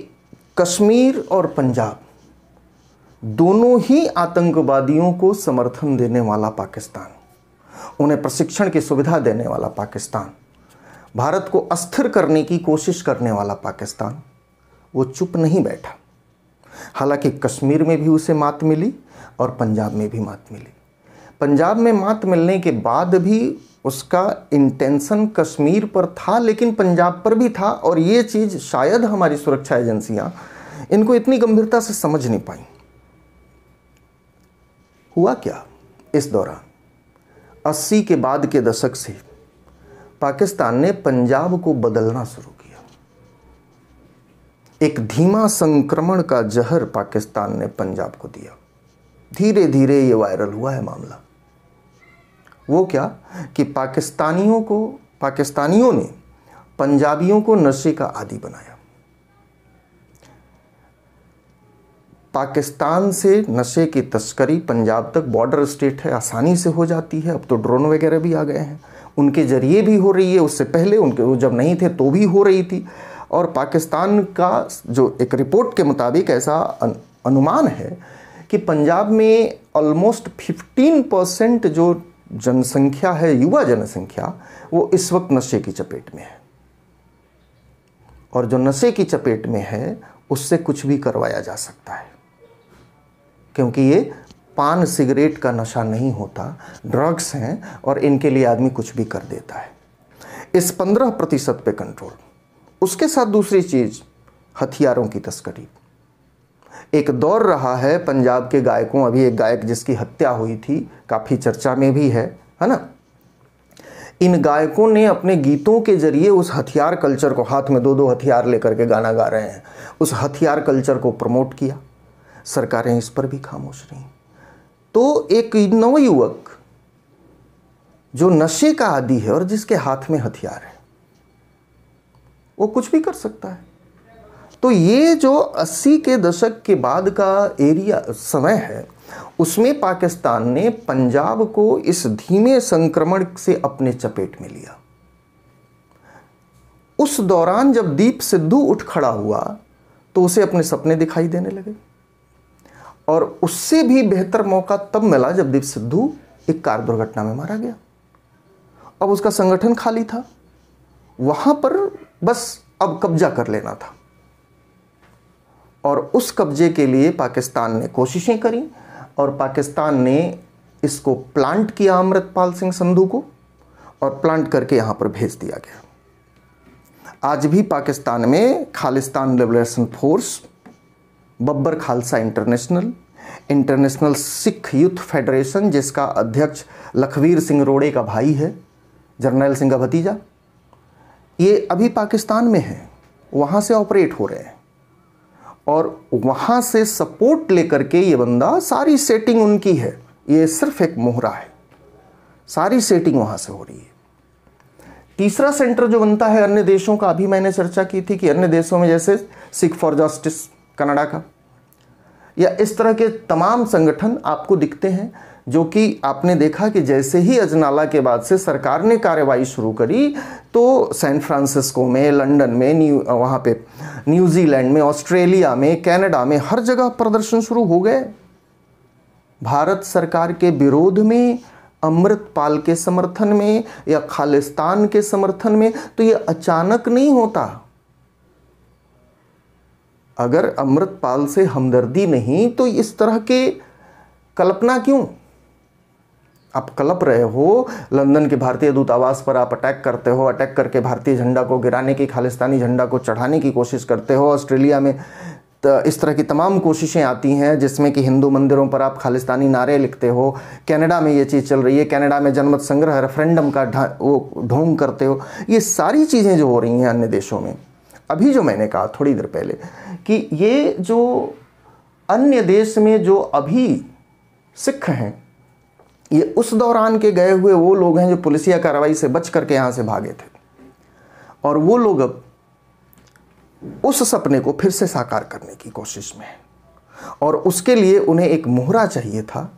कश्मीर और पंजाब दोनों ही आतंकवादियों को समर्थन देने वाला पाकिस्तान उन्हें प्रशिक्षण की सुविधा देने वाला पाकिस्तान भारत को अस्थिर करने की कोशिश करने वाला पाकिस्तान वो चुप नहीं बैठा हालांकि कश्मीर में भी उसे मात मिली और पंजाब में भी मात मिली पंजाब में मात मिलने के बाद भी उसका इंटेंशन कश्मीर पर था लेकिन पंजाब पर भी था और ये चीज़ शायद हमारी सुरक्षा एजेंसियां इनको इतनी गंभीरता से समझ नहीं पाई हुआ क्या इस दौरान 80 के बाद के दशक से पाकिस्तान ने पंजाब को बदलना शुरू किया एक धीमा संक्रमण का जहर पाकिस्तान ने पंजाब को दिया धीरे धीरे ये वायरल हुआ है मामला वो क्या कि पाकिस्तानियों को पाकिस्तानियों ने पंजाबियों को नशे का आदि बनाया पाकिस्तान से नशे की तस्करी पंजाब तक बॉर्डर स्टेट है आसानी से हो जाती है अब तो ड्रोन वगैरह भी आ गए हैं उनके ज़रिए भी हो रही है उससे पहले उनके जब नहीं थे तो भी हो रही थी और पाकिस्तान का जो एक रिपोर्ट के मुताबिक ऐसा अनुमान है कि पंजाब में ऑलमोस्ट 15 परसेंट जो जनसंख्या है युवा जनसंख्या वो इस वक्त नशे की चपेट में है और जो नशे की चपेट में है उससे कुछ भी करवाया जा सकता है क्योंकि ये पान सिगरेट का नशा नहीं होता ड्रग्स हैं और इनके लिए आदमी कुछ भी कर देता है इस पंद्रह प्रतिशत पे कंट्रोल उसके साथ दूसरी चीज़ हथियारों की तस्करी एक दौर रहा है पंजाब के गायकों अभी एक गायक जिसकी हत्या हुई थी काफ़ी चर्चा में भी है है ना इन गायकों ने अपने गीतों के जरिए उस हथियार कल्चर को हाथ में दो दो हथियार लेकर के गाना गा रहे हैं उस हथियार कल्चर को प्रमोट किया सरकारें इस पर भी खामोश रहीं तो एक नवयुवक जो नशे का आदि है और जिसके हाथ में हथियार है वो कुछ भी कर सकता है तो ये जो 80 के दशक के बाद का एरिया समय है उसमें पाकिस्तान ने पंजाब को इस धीमे संक्रमण से अपने चपेट में लिया उस दौरान जब दीप सिद्धू उठ खड़ा हुआ तो उसे अपने सपने दिखाई देने लगे और उससे भी बेहतर मौका तब मिला जब दीप सिद्धू एक कार दुर्घटना में मारा गया अब उसका संगठन खाली था वहां पर बस अब कब्जा कर लेना था और उस कब्जे के लिए पाकिस्तान ने कोशिशें करी और पाकिस्तान ने इसको प्लांट किया अमृतपाल सिंह संधू को और प्लांट करके यहाँ पर भेज दिया गया आज भी पाकिस्तान में Khalistan liberation force Babbar Khalsa international international Sikh youth federation जिसका अध्यक्ष लखवीर सिंह रोड़े का भाई है जर्नैल सिंह का भतीजा ये अभी पाकिस्तान में है वहाँ से ऑपरेट हो रहे हैं और वहाँ से सपोर्ट लेकर के ये बंदा सारी सेटिंग उनकी है ये सिर्फ एक मोहरा है सारी सेटिंग वहाँ से हो रही है तीसरा सेंटर जो बनता है अन्य देशों का अभी मैंने चर्चा की थी कि अन्य देशों में जैसे सिख फॉर जस्टिस कनाडा का या इस तरह के तमाम संगठन आपको दिखते हैं जो कि आपने देखा कि जैसे ही अजनाला के बाद से सरकार ने कार्रवाई शुरू करी तो सैन फ्रांसिस्को में लंदन में न्यू वहाँ पे न्यूजीलैंड में ऑस्ट्रेलिया में कनाडा में हर जगह प्रदर्शन शुरू हो गए भारत सरकार के विरोध में अमृतपाल के समर्थन में या खालिस्तान के समर्थन में तो ये अचानक नहीं होता अगर अमृतपाल से हमदर्दी नहीं तो इस तरह के कल्पना क्यों आप कलप रहे हो लंदन के भारतीय दूतावास पर आप अटैक करते हो अटैक करके भारतीय झंडा को गिराने की खालिस्तानी झंडा को चढ़ाने की कोशिश करते हो ऑस्ट्रेलिया में इस तरह की तमाम कोशिशें आती हैं जिसमें कि हिंदू मंदिरों पर आप खालिस्तानी नारे लिखते हो कनाडा में ये चीज़ चल रही है कनाडा में जनमत संग्रह रेफरेंडम का वो ढोंग करते हो ये सारी चीज़ें जो हो रही हैं अन्य देशों में अभी जो मैंने कहा थोड़ी देर पहले कि ये जो अन्य देश में जो अभी सिख हैं ये उस दौरान के गए हुए वो लोग हैं जो पुलिसिया कार्रवाई से बच करके यहां से भागे थे और वो लोग अब उस सपने को फिर से साकार करने की कोशिश में है और उसके लिए उन्हें एक मोहरा चाहिए था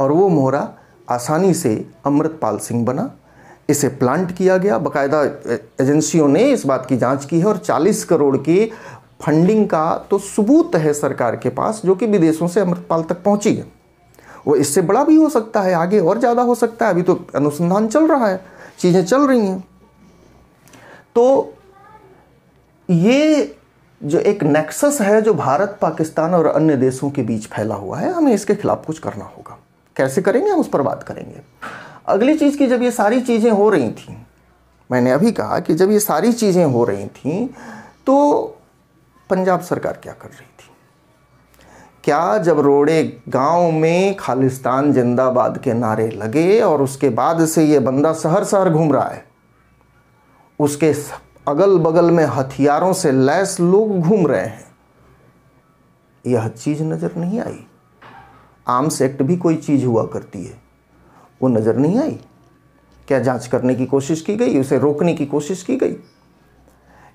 और वो मोहरा आसानी से अमृतपाल सिंह बना इसे प्लांट किया गया बकायदा एजेंसियों ने इस बात की जांच की है और 40 करोड़ की फंडिंग का तो सबूत है सरकार के पास जो कि विदेशों से अमृतपाल तक पहुंची है वो इससे बड़ा भी हो सकता है आगे और ज़्यादा हो सकता है अभी तो अनुसंधान चल रहा है चीज़ें चल रही हैं तो ये जो एक नेक्सस है जो भारत पाकिस्तान और अन्य देशों के बीच फैला हुआ है हमें इसके खिलाफ कुछ करना होगा कैसे करेंगे हम उस पर बात करेंगे अगली चीज़ की जब ये सारी चीज़ें हो रही थी मैंने अभी कहा कि जब ये सारी चीज़ें हो रही थी तो पंजाब सरकार क्या कर रही क्या जब रोड़े गांव में खालिस्तान जिंदाबाद के नारे लगे और उसके बाद से ये बंदा शहर शहर घूम रहा है उसके अगल बगल में हथियारों से लैस लोग घूम रहे हैं यह चीज़ नज़र नहीं आई आर्म्स एक्ट भी कोई चीज़ हुआ करती है वो नज़र नहीं आई क्या जांच करने की कोशिश की गई उसे रोकने की कोशिश की गई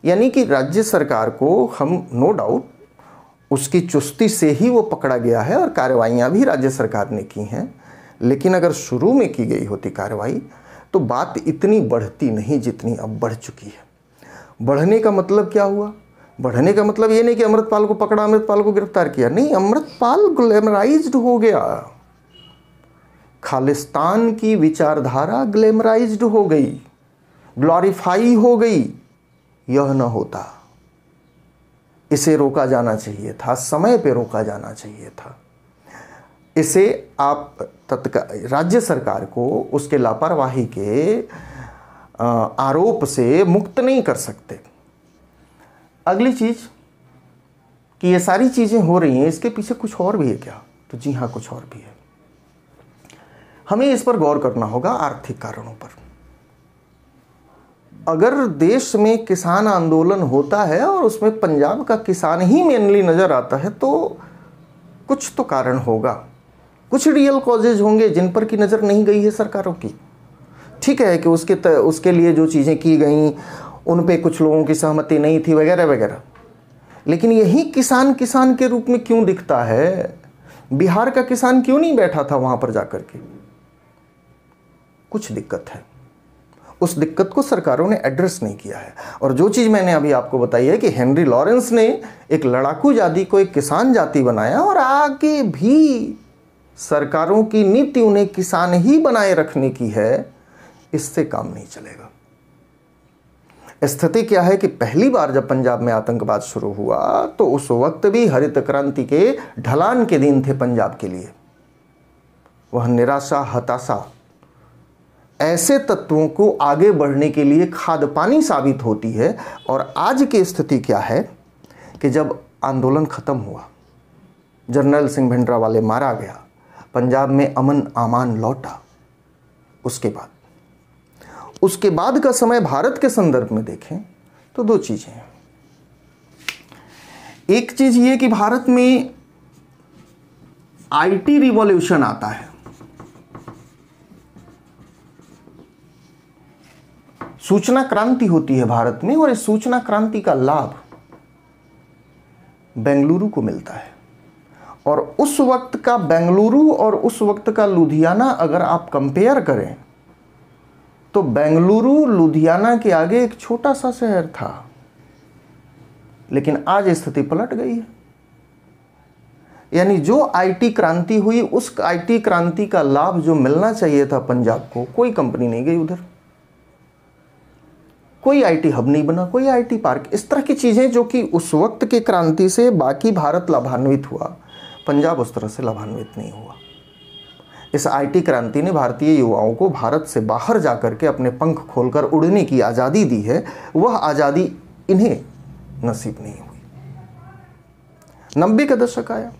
यानी कि राज्य सरकार को हम नो डाउट उसकी चुस्ती से ही वो पकड़ा गया है और कार्रवाइयाँ भी राज्य सरकार ने की हैं लेकिन अगर शुरू में की गई होती कार्रवाई तो बात इतनी बढ़ती नहीं जितनी अब बढ़ चुकी है बढ़ने का मतलब क्या हुआ बढ़ने का मतलब ये नहीं कि अमृतपाल को पकड़ा अमृतपाल को गिरफ्तार किया नहीं अमृतपाल ग्लैमराइज्ड हो गया खालिस्तान की विचारधारा ग्लैमराइज्ड हो गई ग्लोरीफाई हो गई यह न होता इसे रोका जाना चाहिए था समय पे रोका जाना चाहिए था इसे आप तत्काल राज्य सरकार को उसके लापरवाही के आरोप से मुक्त नहीं कर सकते अगली चीज़ कि ये सारी चीज़ें हो रही हैं इसके पीछे कुछ और भी है क्या तो जी हाँ कुछ और भी है हमें इस पर गौर करना होगा आर्थिक कारणों पर अगर देश में किसान आंदोलन होता है और उसमें पंजाब का किसान ही मेनली नज़र आता है तो कुछ तो कारण होगा कुछ रियल कॉजेज होंगे जिन पर की नज़र नहीं गई है सरकारों की ठीक है कि उसके उसके लिए जो चीज़ें की गई उन पे कुछ लोगों की सहमति नहीं थी वगैरह वगैरह लेकिन यही किसान किसान के रूप में क्यों दिखता है बिहार का किसान क्यों नहीं बैठा था वहाँ पर जाकर के कुछ दिक्कत है उस दिक्कत को सरकारों ने एड्रेस नहीं किया है और जो चीज़ मैंने अभी आपको बताई है कि हेनरी लॉरेंस ने एक लड़ाकू जाति को एक किसान जाति बनाया और आगे भी सरकारों की नीति उन्हें किसान ही बनाए रखने की है इससे काम नहीं चलेगा स्थिति क्या है कि पहली बार जब पंजाब में आतंकवाद शुरू हुआ तो उस वक्त भी हरित क्रांति के ढलान के दिन थे पंजाब के लिए वह निराशा हताशा ऐसे तत्वों को आगे बढ़ने के लिए खाद पानी साबित होती है और आज की स्थिति क्या है कि जब आंदोलन ख़त्म हुआ जनरल सिंह भिंडरा वाले मारा गया पंजाब में अमन आमान लौटा उसके बाद उसके बाद का समय भारत के संदर्भ में देखें तो दो चीज़ें हैं एक चीज़ ये कि भारत में आईटी रिवॉल्यूशन आता है सूचना क्रांति होती है भारत में और इस सूचना क्रांति का लाभ बेंगलुरु को मिलता है और उस वक्त का बेंगलुरु और उस वक्त का लुधियाना अगर आप कंपेयर करें तो बेंगलुरु लुधियाना के आगे एक छोटा सा शहर था लेकिन आज स्थिति पलट गई है यानी जो आईटी क्रांति हुई उस आईटी क्रांति का लाभ जो मिलना चाहिए था पंजाब को कोई कंपनी नहीं गई उधर कोई आईटी हब नहीं बना कोई आईटी पार्क इस तरह की चीज़ें जो कि उस वक्त की क्रांति से बाकी भारत लाभान्वित हुआ पंजाब उस तरह से लाभान्वित नहीं हुआ इस आईटी क्रांति ने भारतीय युवाओं को भारत से बाहर जाकर के अपने पंख खोलकर उड़ने की आज़ादी दी है वह आज़ादी इन्हें नसीब नहीं हुई नब्बे का दशक आया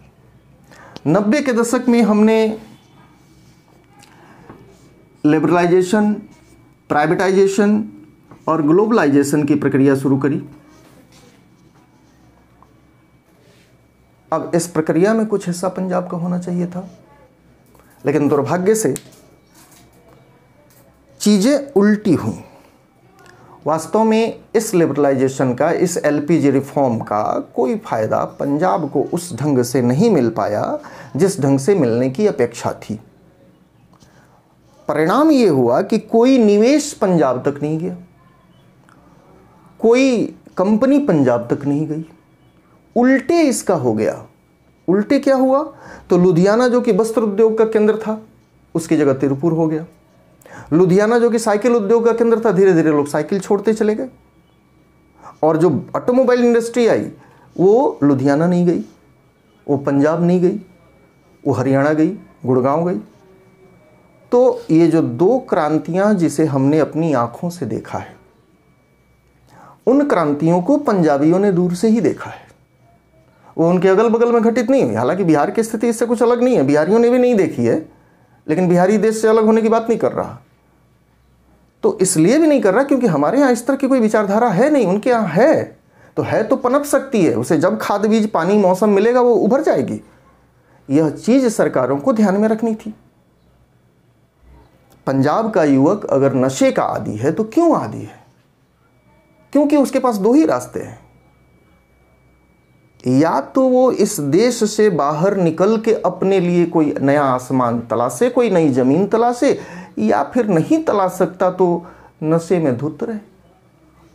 नब्बे के दशक में हमने लिबरलाइजेशन प्राइवेटाइजेशन और ग्लोबलाइजेशन की प्रक्रिया शुरू करी अब इस प्रक्रिया में कुछ हिस्सा पंजाब का होना चाहिए था लेकिन दुर्भाग्य से चीज़ें उल्टी हुई वास्तव में इस लिबरलाइजेशन का इस एलपीजी रिफॉर्म का कोई फ़ायदा पंजाब को उस ढंग से नहीं मिल पाया जिस ढंग से मिलने की अपेक्षा थी परिणाम ये हुआ कि कोई निवेश पंजाब तक नहीं गया कोई कंपनी पंजाब तक नहीं गई उल्टे इसका हो गया उल्टे क्या हुआ तो लुधियाना जो कि वस्त्र उद्योग का केंद्र था उसकी जगह तिरुपुर हो गया लुधियाना जो कि साइकिल उद्योग का केंद्र था धीरे धीरे लोग साइकिल छोड़ते चले गए और जो ऑटोमोबाइल इंडस्ट्री आई वो लुधियाना नहीं गई वो पंजाब नहीं गई वो हरियाणा गई गुड़गांव गई तो ये जो दो क्रांतियाँ जिसे हमने अपनी आँखों से देखा है उन क्रांतियों को पंजाबियों ने दूर से ही देखा है वो उनके अगल बगल में घटित नहीं हुई हालांकि बिहार की स्थिति इससे कुछ अलग नहीं है बिहारियों ने भी नहीं देखी है लेकिन बिहारी देश से अलग होने की बात नहीं कर रहा तो इसलिए भी नहीं कर रहा क्योंकि हमारे यहाँ इस तरह की कोई विचारधारा है नहीं उनके यहाँ है तो है तो पनप सकती है उसे जब खाद बीज पानी मौसम मिलेगा वो उभर जाएगी यह चीज़ सरकारों को ध्यान में रखनी थी पंजाब का युवक अगर नशे का आदि है तो क्यों आदि है क्योंकि उसके पास दो ही रास्ते हैं या तो वो इस देश से बाहर निकल के अपने लिए कोई नया आसमान तलाशे कोई नई ज़मीन तलाशे या फिर नहीं तलाश सकता तो नशे में धुत रहे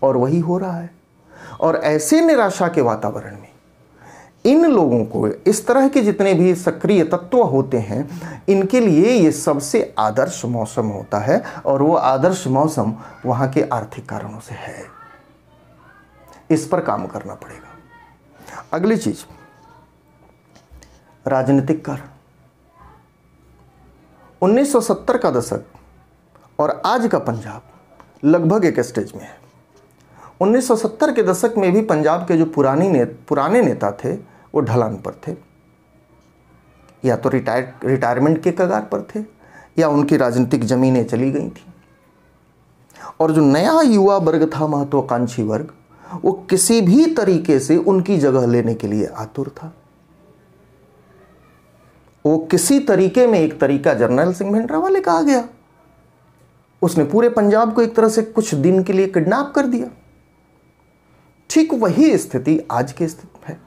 और वही हो रहा है और ऐसे निराशा के वातावरण में इन लोगों को इस तरह के जितने भी सक्रिय तत्व होते हैं इनके लिए ये सबसे आदर्श मौसम होता है और वो आदर्श मौसम वहाँ के आर्थिक कारणों से है इस पर काम करना पड़ेगा अगली चीज राजनीतिक कर 1970 का दशक और आज का पंजाब लगभग एक स्टेज में है 1970 के दशक में भी पंजाब के जो पुरानी ने पुराने नेता थे वो ढलान पर थे या तो रिटायर रिटायरमेंट के कगार पर थे या उनकी राजनीतिक जमीनें चली गई थी और जो नया युवा वर्ग था महत्वाकांक्षी वर्ग वो किसी भी तरीके से उनकी जगह लेने के लिए आतुर था वो किसी तरीके में एक तरीका जनरल सिंह वाले का आ गया उसने पूरे पंजाब को एक तरह से कुछ दिन के लिए किडनैप कर दिया ठीक वही स्थिति आज की स्थिति है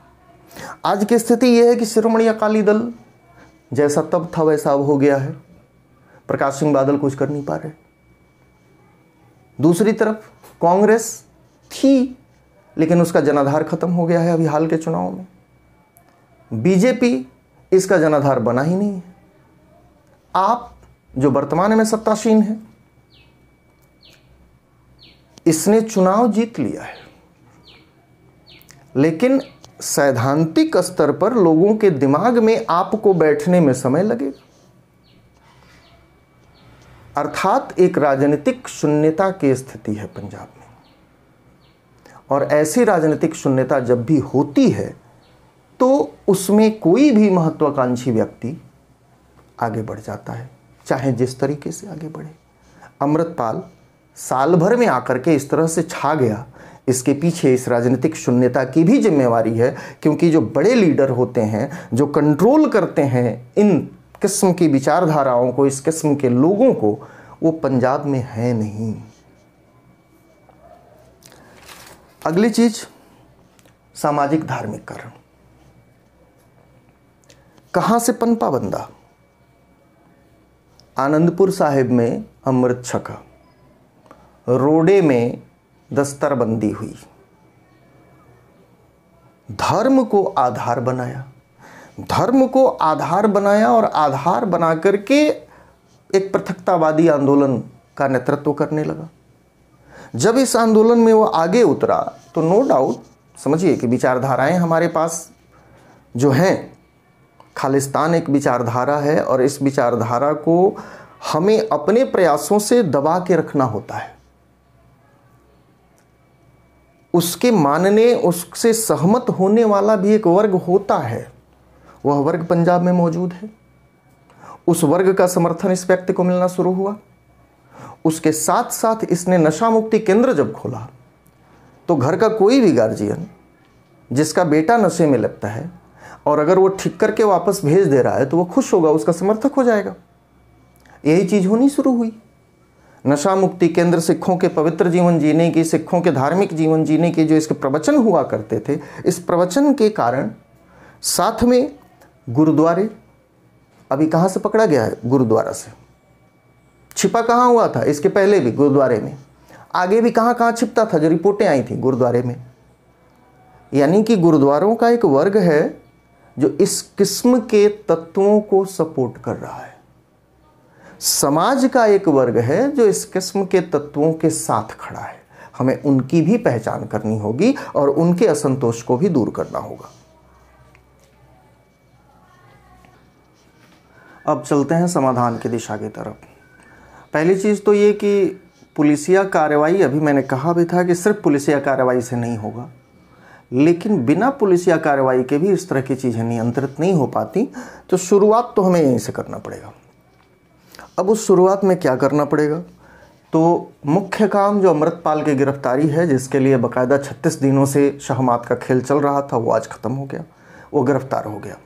आज की स्थिति यह है कि शिरोमणि अकाली दल जैसा तब था वैसा अब हो गया है प्रकाश सिंह बादल कुछ कर नहीं पा रहे दूसरी तरफ कांग्रेस थी लेकिन उसका जनाधार ख़त्म हो गया है अभी हाल के चुनाव में बीजेपी इसका जनाधार बना ही नहीं है आप जो वर्तमान में सत्तासीन है इसने चुनाव जीत लिया है लेकिन सैद्धांतिक स्तर पर लोगों के दिमाग में आपको बैठने में समय लगेगा अर्थात एक राजनीतिक शून्यता की स्थिति है पंजाब में और ऐसी राजनीतिक शून्यता जब भी होती है तो उसमें कोई भी महत्वाकांक्षी व्यक्ति आगे बढ़ जाता है चाहे जिस तरीके से आगे बढ़े अमृतपाल साल भर में आकर के इस तरह से छा गया इसके पीछे इस राजनीतिक शून्यता की भी जिम्मेवारी है क्योंकि जो बड़े लीडर होते हैं जो कंट्रोल करते हैं इन किस्म की विचारधाराओं को इस किस्म के लोगों को वो पंजाब में है नहीं अगली चीज सामाजिक धार्मिक कारण कहां से पनपा बंदा आनंदपुर साहिब में अमृत छका रोडे में दस्तरबंदी हुई धर्म को आधार बनाया धर्म को आधार बनाया और आधार बना करके एक पृथकतावादी आंदोलन का नेतृत्व करने लगा जब इस आंदोलन में वो आगे उतरा तो नो डाउट समझिए कि विचारधाराएं हमारे पास जो हैं खालिस्तान एक विचारधारा है और इस विचारधारा को हमें अपने प्रयासों से दबा के रखना होता है उसके मानने उससे सहमत होने वाला भी एक वर्ग होता है वह वर्ग पंजाब में मौजूद है उस वर्ग का समर्थन इस व्यक्ति को मिलना शुरू हुआ उसके साथ साथ इसने नशा मुक्ति केंद्र जब खोला तो घर का कोई भी गार्जियन जिसका बेटा नशे में लगता है और अगर वो ठीक करके वापस भेज दे रहा है तो वो खुश होगा उसका समर्थक हो जाएगा यही चीज़ होनी शुरू हुई नशा मुक्ति केंद्र सिखों के पवित्र जीवन जीने की सिखों के धार्मिक जीवन जीने के जो इसके प्रवचन हुआ करते थे इस प्रवचन के कारण साथ में गुरुद्वारे अभी कहाँ से पकड़ा गया है गुरुद्वारा से छिपा कहाँ हुआ था इसके पहले भी गुरुद्वारे में आगे भी कहाँ कहाँ छिपता था जो रिपोर्टें आई थी गुरुद्वारे में यानी कि गुरुद्वारों का एक वर्ग है जो इस किस्म के तत्वों को सपोर्ट कर रहा है समाज का एक वर्ग है जो इस किस्म के तत्वों के साथ खड़ा है हमें उनकी भी पहचान करनी होगी और उनके असंतोष को भी दूर करना होगा अब चलते हैं समाधान की दिशा की तरफ पहली चीज़ तो ये कि पुलिसिया कार्रवाई अभी मैंने कहा भी था कि सिर्फ पुलिसिया कार्रवाई से नहीं होगा लेकिन बिना पुलिसिया कार्रवाई के भी इस तरह की चीज़ें नियंत्रित नहीं हो पाती तो शुरुआत तो हमें यहीं से करना पड़ेगा अब उस शुरुआत में क्या करना पड़ेगा तो मुख्य काम जो अमृतपाल की गिरफ्तारी है जिसके लिए बकायदा 36 दिनों से शहमात का खेल चल रहा था वो आज ख़त्म हो गया वो गिरफ़्तार हो गया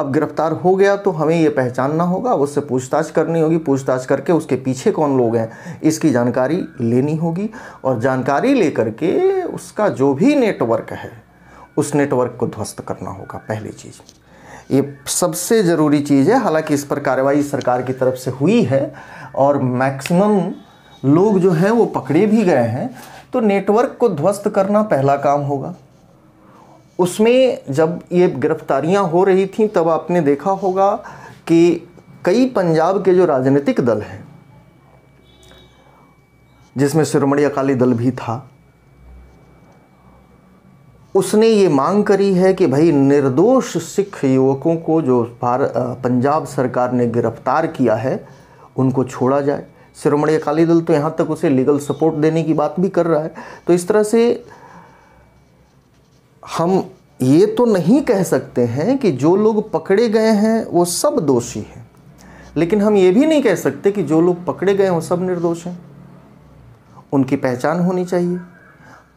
अब गिरफ्तार हो गया तो हमें ये पहचानना होगा उससे पूछताछ करनी होगी पूछताछ करके उसके पीछे कौन लोग हैं इसकी जानकारी लेनी होगी और जानकारी लेकर के उसका जो भी नेटवर्क है उस नेटवर्क को ध्वस्त करना होगा पहली चीज़ ये सबसे ज़रूरी चीज़ है हालांकि इस पर कार्रवाई सरकार की तरफ से हुई है और मैक्सिमम लोग जो हैं वो पकड़े भी गए हैं तो नेटवर्क को ध्वस्त करना पहला काम होगा उसमें जब ये गिरफ्तारियां हो रही थी तब आपने देखा होगा कि कई पंजाब के जो राजनीतिक दल हैं जिसमें श्रोमणी अकाली दल भी था उसने ये मांग करी है कि भाई निर्दोष सिख युवकों को जो भारत पंजाब सरकार ने गिरफ्तार किया है उनको छोड़ा जाए श्रोमणी अकाली दल तो यहाँ तक उसे लीगल सपोर्ट देने की बात भी कर रहा है तो इस तरह से हम ये तो नहीं कह सकते हैं कि जो लोग पकड़े गए हैं वो सब दोषी हैं लेकिन हम ये भी नहीं कह सकते कि जो लोग पकड़े गए हैं वो सब निर्दोष हैं उनकी पहचान होनी चाहिए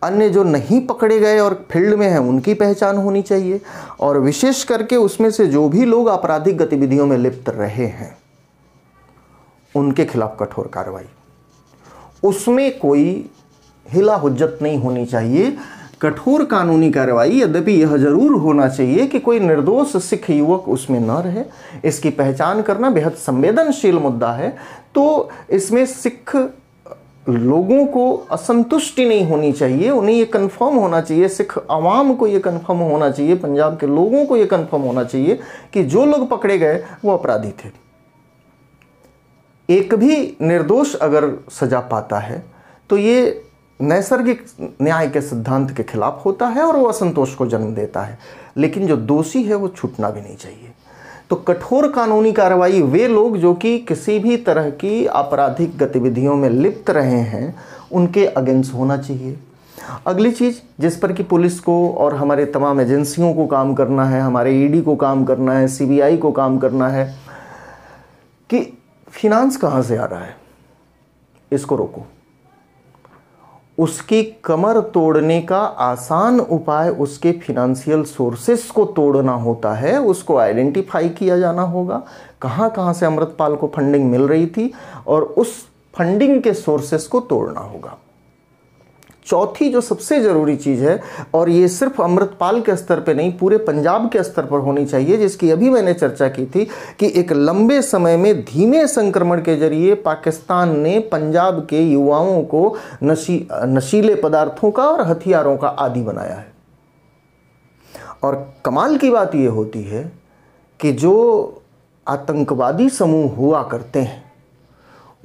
अन्य जो नहीं पकड़े गए और फील्ड में हैं उनकी पहचान होनी चाहिए और विशेष करके उसमें से जो भी लोग आपराधिक गतिविधियों में लिप्त रहे हैं उनके खिलाफ कठोर कार्रवाई उसमें कोई हिला हुज्जत नहीं होनी चाहिए कठोर कानूनी कार्रवाई यद्यपि यह जरूर होना चाहिए कि कोई निर्दोष सिख युवक उसमें न रहे इसकी पहचान करना बेहद संवेदनशील मुद्दा है तो इसमें सिख लोगों को असंतुष्टि नहीं होनी चाहिए उन्हें ये कन्फर्म होना चाहिए सिख आवाम को ये कन्फर्म होना चाहिए पंजाब के लोगों को ये कन्फर्म होना चाहिए कि जो लोग पकड़े गए वो अपराधी थे एक भी निर्दोष अगर सजा पाता है तो ये नैसर्गिक न्याय के सिद्धांत के खिलाफ होता है और वो असंतोष को जन्म देता है लेकिन जो दोषी है वो छूटना भी नहीं चाहिए तो कठोर कानूनी कार्रवाई वे लोग जो कि किसी भी तरह की आपराधिक गतिविधियों में लिप्त रहे हैं उनके अगेंस्ट होना चाहिए अगली चीज़ जिस पर कि पुलिस को और हमारे तमाम एजेंसियों को काम करना है हमारे ईडी e को काम करना है सीबीआई को काम करना है कि फिनांस कहाँ से आ रहा है इसको रोको उसकी कमर तोड़ने का आसान उपाय उसके फिनेंशियल सोर्सेस को तोड़ना होता है उसको आइडेंटिफाई किया जाना होगा कहाँ कहाँ से अमृतपाल को फंडिंग मिल रही थी और उस फंडिंग के सोर्सेस को तोड़ना होगा चौथी जो सबसे ज़रूरी चीज़ है और ये सिर्फ अमृतपाल के स्तर पे नहीं पूरे पंजाब के स्तर पर होनी चाहिए जिसकी अभी मैंने चर्चा की थी कि एक लंबे समय में धीमे संक्रमण के जरिए पाकिस्तान ने पंजाब के युवाओं को नशी नशीले पदार्थों का और हथियारों का आदि बनाया है और कमाल की बात ये होती है कि जो आतंकवादी समूह हुआ करते हैं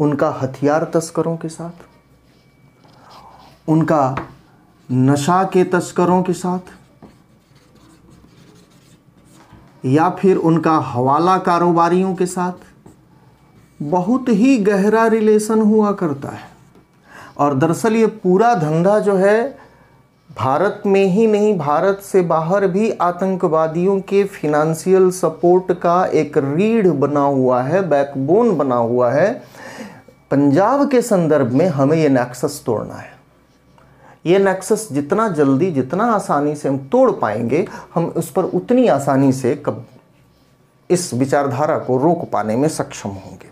उनका हथियार तस्करों के साथ उनका नशा के तस्करों के साथ या फिर उनका हवाला कारोबारियों के साथ बहुत ही गहरा रिलेशन हुआ करता है और दरअसल ये पूरा धंधा जो है भारत में ही नहीं भारत से बाहर भी आतंकवादियों के फिनंशियल सपोर्ट का एक रीढ़ बना हुआ है बैकबोन बना हुआ है पंजाब के संदर्भ में हमें ये नेक्सस तोड़ना है ये नेक्सस जितना जल्दी जितना आसानी से हम तोड़ पाएंगे हम उस पर उतनी आसानी से कब इस विचारधारा को रोक पाने में सक्षम होंगे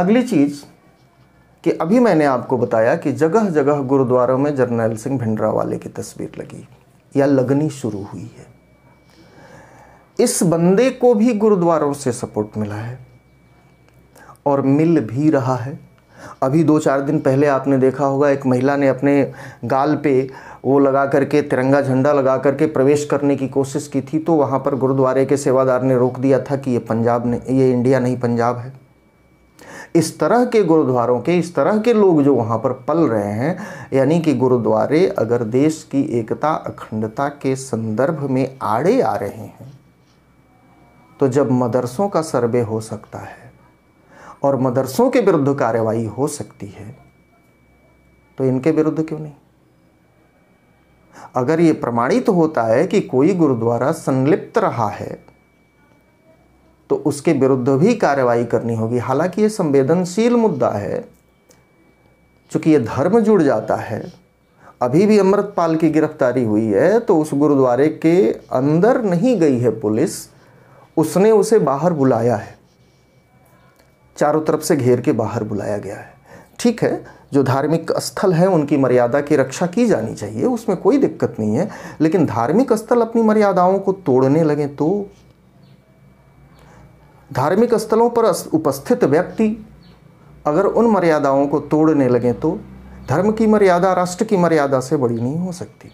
अगली चीज़ कि अभी मैंने आपको बताया कि जगह जगह गुरुद्वारों में जर्नैल सिंह भिंडरा वाले की तस्वीर लगी या लगनी शुरू हुई है इस बंदे को भी गुरुद्वारों से सपोर्ट मिला है और मिल भी रहा है अभी दो चार दिन पहले आपने देखा होगा एक महिला ने अपने गाल पे वो लगा करके तिरंगा झंडा लगा करके प्रवेश करने की कोशिश की थी तो वहाँ पर गुरुद्वारे के सेवादार ने रोक दिया था कि ये पंजाब ने ये इंडिया नहीं पंजाब है इस तरह के गुरुद्वारों के इस तरह के लोग जो वहाँ पर पल रहे हैं यानी कि गुरुद्वारे अगर देश की एकता अखंडता के संदर्भ में आड़े आ रहे हैं तो जब मदरसों का सर्वे हो सकता है और मदरसों के विरुद्ध कार्रवाई हो सकती है तो इनके विरुद्ध क्यों नहीं अगर यह प्रमाणित होता है कि कोई गुरुद्वारा संलिप्त रहा है तो उसके विरुद्ध भी कार्रवाई करनी होगी हालांकि यह संवेदनशील मुद्दा है चूंकि यह धर्म जुड़ जाता है अभी भी अमृतपाल की गिरफ्तारी हुई है तो उस गुरुद्वारे के अंदर नहीं गई है पुलिस उसने उसे बाहर बुलाया है चारों तरफ से घेर के बाहर बुलाया गया है ठीक है जो धार्मिक स्थल हैं उनकी मर्यादा की रक्षा की जानी चाहिए उसमें कोई दिक्कत नहीं है लेकिन धार्मिक स्थल अपनी मर्यादाओं को तोड़ने लगें तो धार्मिक स्थलों पर उपस्थित व्यक्ति अगर उन मर्यादाओं को तोड़ने लगें तो धर्म की मर्यादा राष्ट्र की मर्यादा से बड़ी नहीं हो सकती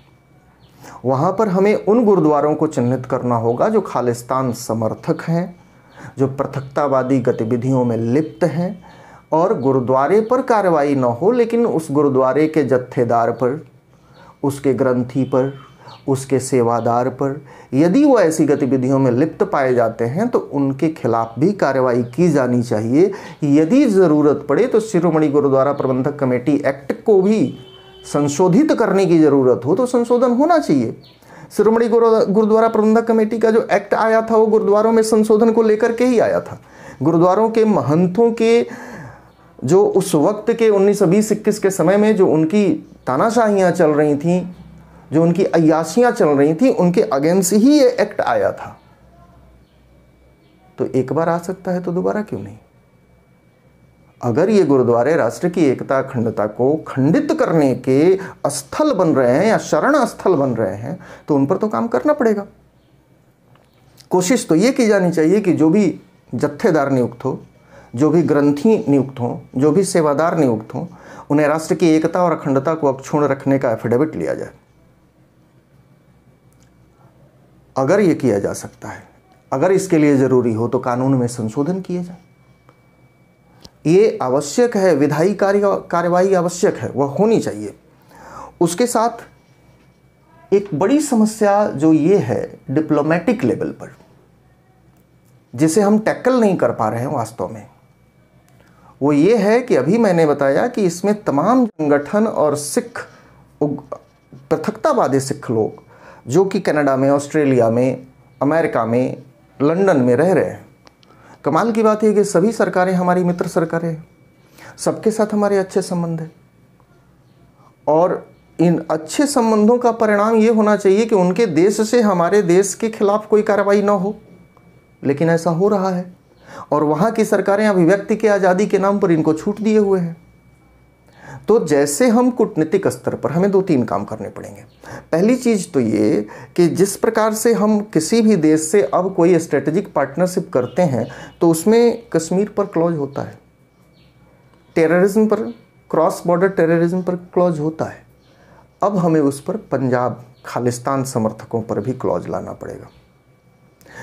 वहाँ पर हमें उन गुरुद्वारों को चिन्हित करना होगा जो खालिस्तान समर्थक हैं जो पृथकतावादी गतिविधियों में लिप्त हैं और गुरुद्वारे पर कार्रवाई न हो लेकिन उस गुरुद्वारे के जत्थेदार पर उसके ग्रंथी पर उसके सेवादार पर यदि वो ऐसी गतिविधियों में लिप्त पाए जाते हैं तो उनके खिलाफ भी कार्रवाई की जानी चाहिए यदि ज़रूरत पड़े तो शिरोमणि गुरुद्वारा प्रबंधक कमेटी एक्ट को भी संशोधित करने की ज़रूरत हो तो संशोधन होना चाहिए शिरोमणि गुरुद्वारा प्रबंधक कमेटी का जो एक्ट आया था वो गुरुद्वारों में संशोधन को लेकर के ही आया था गुरुद्वारों के महंतों के जो उस वक्त के उन्नीस सौ बीस इक्कीस के समय में जो उनकी तानाशाहियाँ चल रही थी जो उनकी अयाशियाँ चल रही थी उनके अगेंस्ट ही ये एक्ट आया था तो एक बार आ सकता है तो दोबारा क्यों नहीं अगर ये गुरुद्वारे राष्ट्र की एकता अखंडता को खंडित करने के स्थल बन रहे हैं या शरण स्थल बन रहे हैं तो उन पर तो काम करना पड़ेगा कोशिश तो ये की जानी चाहिए कि जो भी जत्थेदार नियुक्त हो जो भी ग्रंथी नियुक्त हों जो भी सेवादार नियुक्त हों उन्हें राष्ट्र की एकता और अखंडता को अक्षुण रखने का एफिडेविट लिया जाए अगर ये किया जा सकता है अगर इसके लिए ज़रूरी हो तो कानून में संशोधन किए जाए ये आवश्यक है विधायी कार्य कार्यवाही आवश्यक है वह होनी चाहिए उसके साथ एक बड़ी समस्या जो ये है डिप्लोमेटिक लेवल पर जिसे हम टैकल नहीं कर पा रहे हैं वास्तव में वो ये है कि अभी मैंने बताया कि इसमें तमाम संगठन और सिख पृथकतावादी सिख लोग जो कि कनाडा में ऑस्ट्रेलिया में अमेरिका में लंदन में रह रहे हैं कमाल की बात यह कि सभी सरकारें हमारी मित्र सरकारें हैं सबके साथ हमारे अच्छे संबंध हैं और इन अच्छे संबंधों का परिणाम ये होना चाहिए कि उनके देश से हमारे देश के खिलाफ कोई कार्रवाई ना हो लेकिन ऐसा हो रहा है और वहाँ की सरकारें अभिव्यक्ति के आज़ादी के नाम पर इनको छूट दिए हुए हैं तो जैसे हम कूटनीतिक स्तर पर हमें दो तीन काम करने पड़ेंगे पहली चीज़ तो ये कि जिस प्रकार से हम किसी भी देश से अब कोई स्ट्रेटेजिक पार्टनरशिप करते हैं तो उसमें कश्मीर पर क्लॉज होता है टेररिज्म पर क्रॉस बॉर्डर टेररिज्म पर क्लॉज होता है अब हमें उस पर पंजाब खालिस्तान समर्थकों पर भी क्लॉज लाना पड़ेगा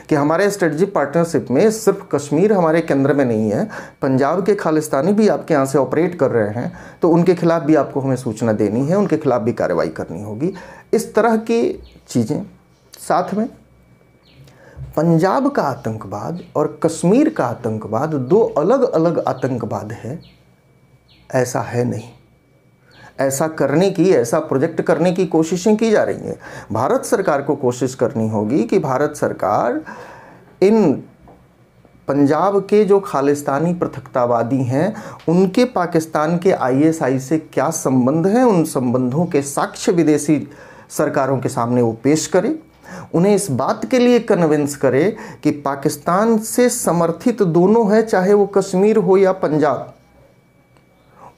कि हमारे स्ट्रेटजिक पार्टनरशिप में सिर्फ कश्मीर हमारे केंद्र में नहीं है पंजाब के खालिस्तानी भी आपके यहाँ से ऑपरेट कर रहे हैं तो उनके खिलाफ भी आपको हमें सूचना देनी है उनके खिलाफ भी कार्रवाई करनी होगी इस तरह की चीज़ें साथ में पंजाब का आतंकवाद और कश्मीर का आतंकवाद दो अलग अलग आतंकवाद है ऐसा है नहीं ऐसा करने की ऐसा प्रोजेक्ट करने की कोशिशें की जा रही हैं भारत सरकार को कोशिश करनी होगी कि भारत सरकार इन पंजाब के जो खालिस्तानी पृथकतावादी हैं उनके पाकिस्तान के आईएसआई से क्या संबंध हैं उन संबंधों के साक्ष्य विदेशी सरकारों के सामने वो पेश करें उन्हें इस बात के लिए कन्विंस करे कि पाकिस्तान से समर्थित दोनों है चाहे वो कश्मीर हो या पंजाब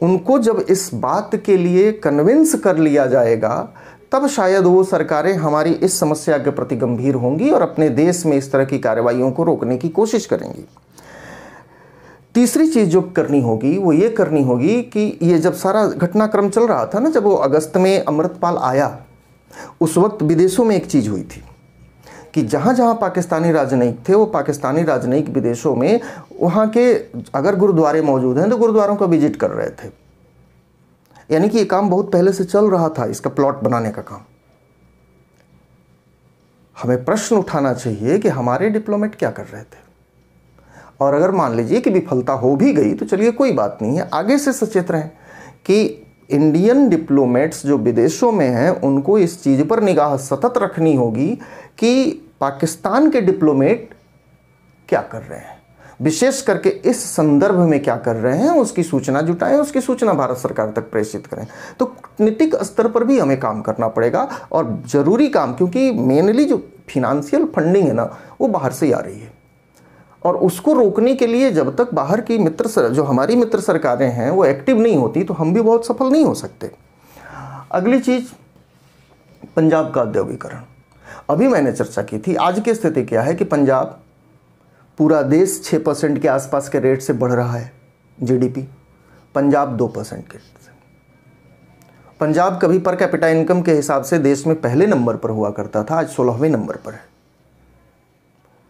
उनको जब इस बात के लिए कन्विंस कर लिया जाएगा तब शायद वो सरकारें हमारी इस समस्या के प्रति गंभीर होंगी और अपने देश में इस तरह की कार्रवाइयों को रोकने की कोशिश करेंगी तीसरी चीज़ जो करनी होगी वो ये करनी होगी कि ये जब सारा घटनाक्रम चल रहा था ना जब वो अगस्त में अमृतपाल आया उस वक्त विदेशों में एक चीज़ हुई थी कि जहाँ जहाँ पाकिस्तानी राजनयिक थे वो पाकिस्तानी राजनयिक विदेशों में वहाँ के अगर गुरुद्वारे मौजूद हैं तो गुरुद्वारों का विजिट कर रहे थे यानी कि ये काम बहुत पहले से चल रहा था इसका प्लॉट बनाने का काम हमें प्रश्न उठाना चाहिए कि हमारे डिप्लोमेट क्या कर रहे थे और अगर मान लीजिए कि विफलता हो भी गई तो चलिए कोई बात नहीं है आगे से सचेत रहें कि इंडियन डिप्लोमेट्स जो विदेशों में हैं उनको इस चीज़ पर निगाह सतत रखनी होगी कि पाकिस्तान के डिप्लोमेट क्या कर रहे हैं विशेष करके इस संदर्भ में क्या कर रहे हैं उसकी सूचना जुटाएं उसकी सूचना भारत सरकार तक प्रेषित करें तो कूटनीतिक स्तर पर भी हमें काम करना पड़ेगा और ज़रूरी काम क्योंकि मेनली जो फिनेंशियल फंडिंग है ना वो बाहर से ही आ रही है और उसको रोकने के लिए जब तक बाहर की मित्र सर, जो हमारी मित्र सरकारें हैं वो एक्टिव नहीं होती तो हम भी बहुत सफल नहीं हो सकते अगली चीज़ पंजाब का औद्योगिकरण अभी मैंने चर्चा की थी आज की स्थिति क्या है कि पंजाब पूरा देश छः परसेंट के आसपास के रेट से बढ़ रहा है जीडीपी पंजाब दो परसेंट के पंजाब कभी पर कैपिटा इनकम के हिसाब से देश में पहले नंबर पर हुआ करता था आज सोलहवें नंबर पर है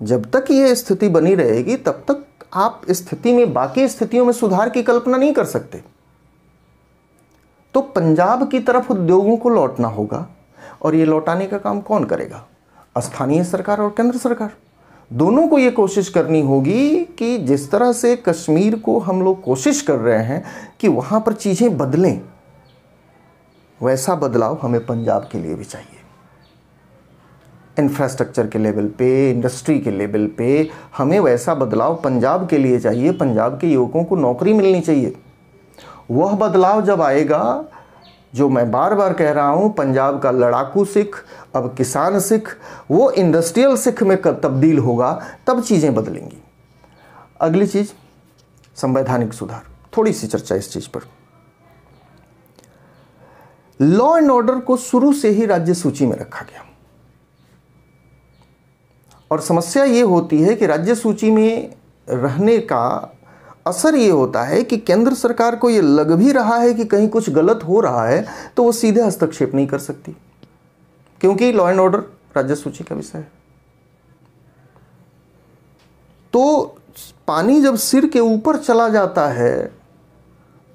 जब तक ये स्थिति बनी रहेगी तब तक आप स्थिति में बाकी स्थितियों में सुधार की कल्पना नहीं कर सकते तो पंजाब की तरफ उद्योगों को लौटना होगा और ये लौटाने का काम कौन करेगा स्थानीय सरकार और केंद्र सरकार दोनों को ये कोशिश करनी होगी कि जिस तरह से कश्मीर को हम लोग कोशिश कर रहे हैं कि वहां पर चीज़ें बदलें वैसा बदलाव हमें पंजाब के लिए भी चाहिए इंफ्रास्ट्रक्चर के लेवल पे इंडस्ट्री के लेवल पे हमें वैसा बदलाव पंजाब के लिए चाहिए पंजाब के युवकों को नौकरी मिलनी चाहिए वह बदलाव जब आएगा जो मैं बार बार कह रहा हूँ पंजाब का लड़ाकू सिख अब किसान सिख वो इंडस्ट्रियल सिख में तब्दील होगा तब चीज़ें बदलेंगी अगली चीज़ संवैधानिक सुधार थोड़ी सी चर्चा इस चीज़ पर लॉ एंड ऑर्डर को शुरू से ही राज्य सूची में रखा गया और समस्या ये होती है कि राज्य सूची में रहने का असर ये होता है कि केंद्र सरकार को ये लग भी रहा है कि कहीं कुछ गलत हो रहा है तो वो सीधे हस्तक्षेप नहीं कर सकती क्योंकि लॉ एंड ऑर्डर राज्य सूची का विषय है तो पानी जब सिर के ऊपर चला जाता है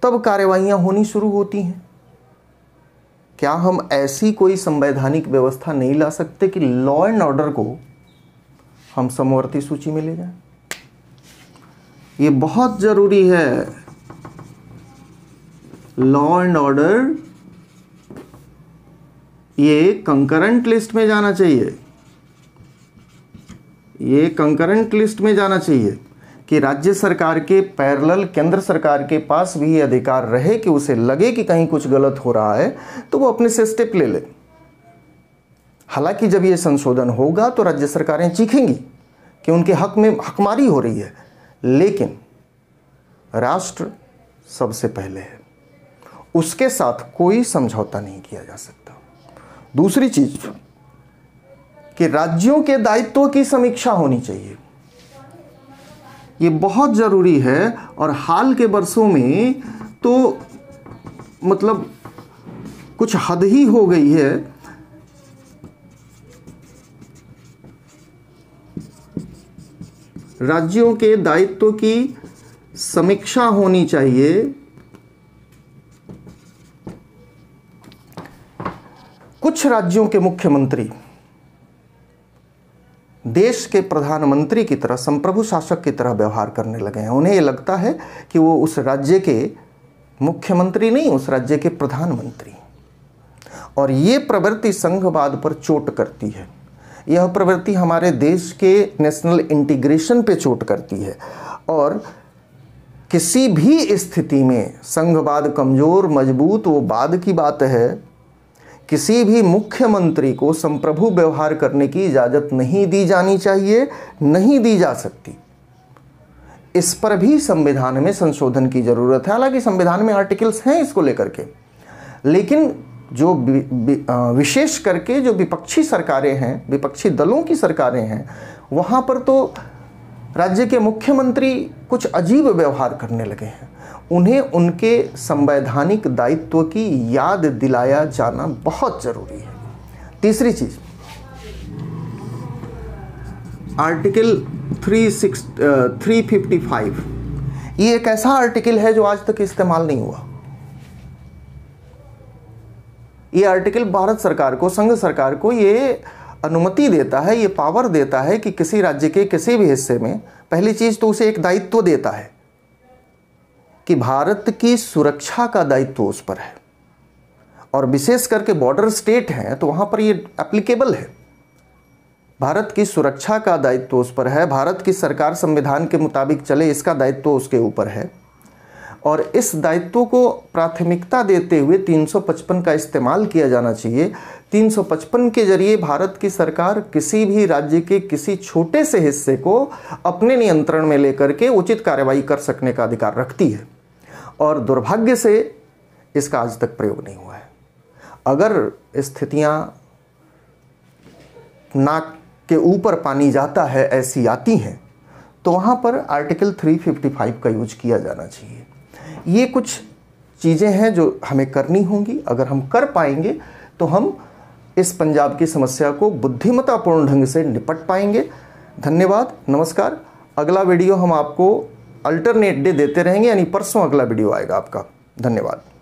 तब कार्यवाहियां होनी शुरू होती हैं क्या हम ऐसी कोई संवैधानिक व्यवस्था नहीं ला सकते कि लॉ एंड ऑर्डर को हम समवर्ती सूची में ले जाए ये बहुत ज़रूरी है लॉ एंड ऑर्डर ये कंकरेंट लिस्ट में जाना चाहिए ये कंकरेंट लिस्ट में जाना चाहिए कि राज्य सरकार के पैरल केंद्र सरकार के पास भी अधिकार रहे कि उसे लगे कि कहीं कुछ गलत हो रहा है तो वो अपने से स्टेप ले ले हालांकि जब ये संशोधन होगा तो राज्य सरकारें चीखेंगी कि उनके हक में हकमारी हो रही है लेकिन राष्ट्र सबसे पहले है उसके साथ कोई समझौता नहीं किया जा सकता दूसरी चीज कि राज्यों के दायित्व की समीक्षा होनी चाहिए ये बहुत ज़रूरी है और हाल के वर्षों में तो मतलब कुछ हद ही हो गई है राज्यों के दायित्व की समीक्षा होनी चाहिए कुछ राज्यों के मुख्यमंत्री देश के प्रधानमंत्री की तरह संप्रभु शासक की तरह व्यवहार करने लगे हैं उन्हें ये लगता है कि वो उस राज्य के मुख्यमंत्री नहीं उस राज्य के प्रधानमंत्री और ये प्रवृत्ति संघवाद पर चोट करती है यह प्रवृत्ति हमारे देश के नेशनल इंटीग्रेशन पे चोट करती है और किसी भी स्थिति में संघवाद कमज़ोर मजबूत वो बाद की बात है किसी भी मुख्यमंत्री को संप्रभु व्यवहार करने की इजाज़त नहीं दी जानी चाहिए नहीं दी जा सकती इस पर भी संविधान में संशोधन की ज़रूरत है हालांकि संविधान में आर्टिकल्स हैं इसको लेकर के लेकिन जो विशेष करके जो विपक्षी सरकारें हैं विपक्षी दलों की सरकारें हैं वहाँ पर तो राज्य के मुख्यमंत्री कुछ अजीब व्यवहार करने लगे हैं उन्हें उनके संवैधानिक दायित्व की याद दिलाया जाना बहुत जरूरी है तीसरी चीज article three six three fifty five ये एक ऐसा आर्टिकल है जो आज तक इस्तेमाल नहीं हुआ ये आर्टिकल भारत सरकार को संघ सरकार को ये अनुमति देता है ये पावर देता है कि किसी राज्य के किसी भी हिस्से में पहली चीज़ तो उसे एक दायित्व देता है कि भारत की सुरक्षा का दायित्व उस पर है और विशेष करके बॉर्डर स्टेट हैं तो वहां पर ये एप्लीकेबल है भारत की सुरक्षा का दायित्व उस पर है भारत की सरकार संविधान के मुताबिक चले इसका दायित्व उसके ऊपर है और इस दायित्व को प्राथमिकता देते हुए 355 का इस्तेमाल किया जाना चाहिए 355 के जरिए भारत की सरकार किसी भी राज्य के किसी छोटे से हिस्से को अपने नियंत्रण में लेकर के उचित कार्यवाही कर सकने का अधिकार रखती है और दुर्भाग्य से इसका आज तक प्रयोग नहीं हुआ है अगर स्थितियाँ नाक के ऊपर पानी जाता है ऐसी आती हैं तो वहाँ पर आर्टिकल 355 का यूज किया जाना चाहिए ये कुछ चीज़ें हैं जो हमें करनी होंगी अगर हम कर पाएंगे तो हम इस पंजाब की समस्या को बुद्धिमत्तापूर्ण ढंग से निपट पाएंगे धन्यवाद नमस्कार अगला वीडियो हम आपको अल्टरनेट डे दे देते रहेंगे यानी परसों अगला वीडियो आएगा आपका धन्यवाद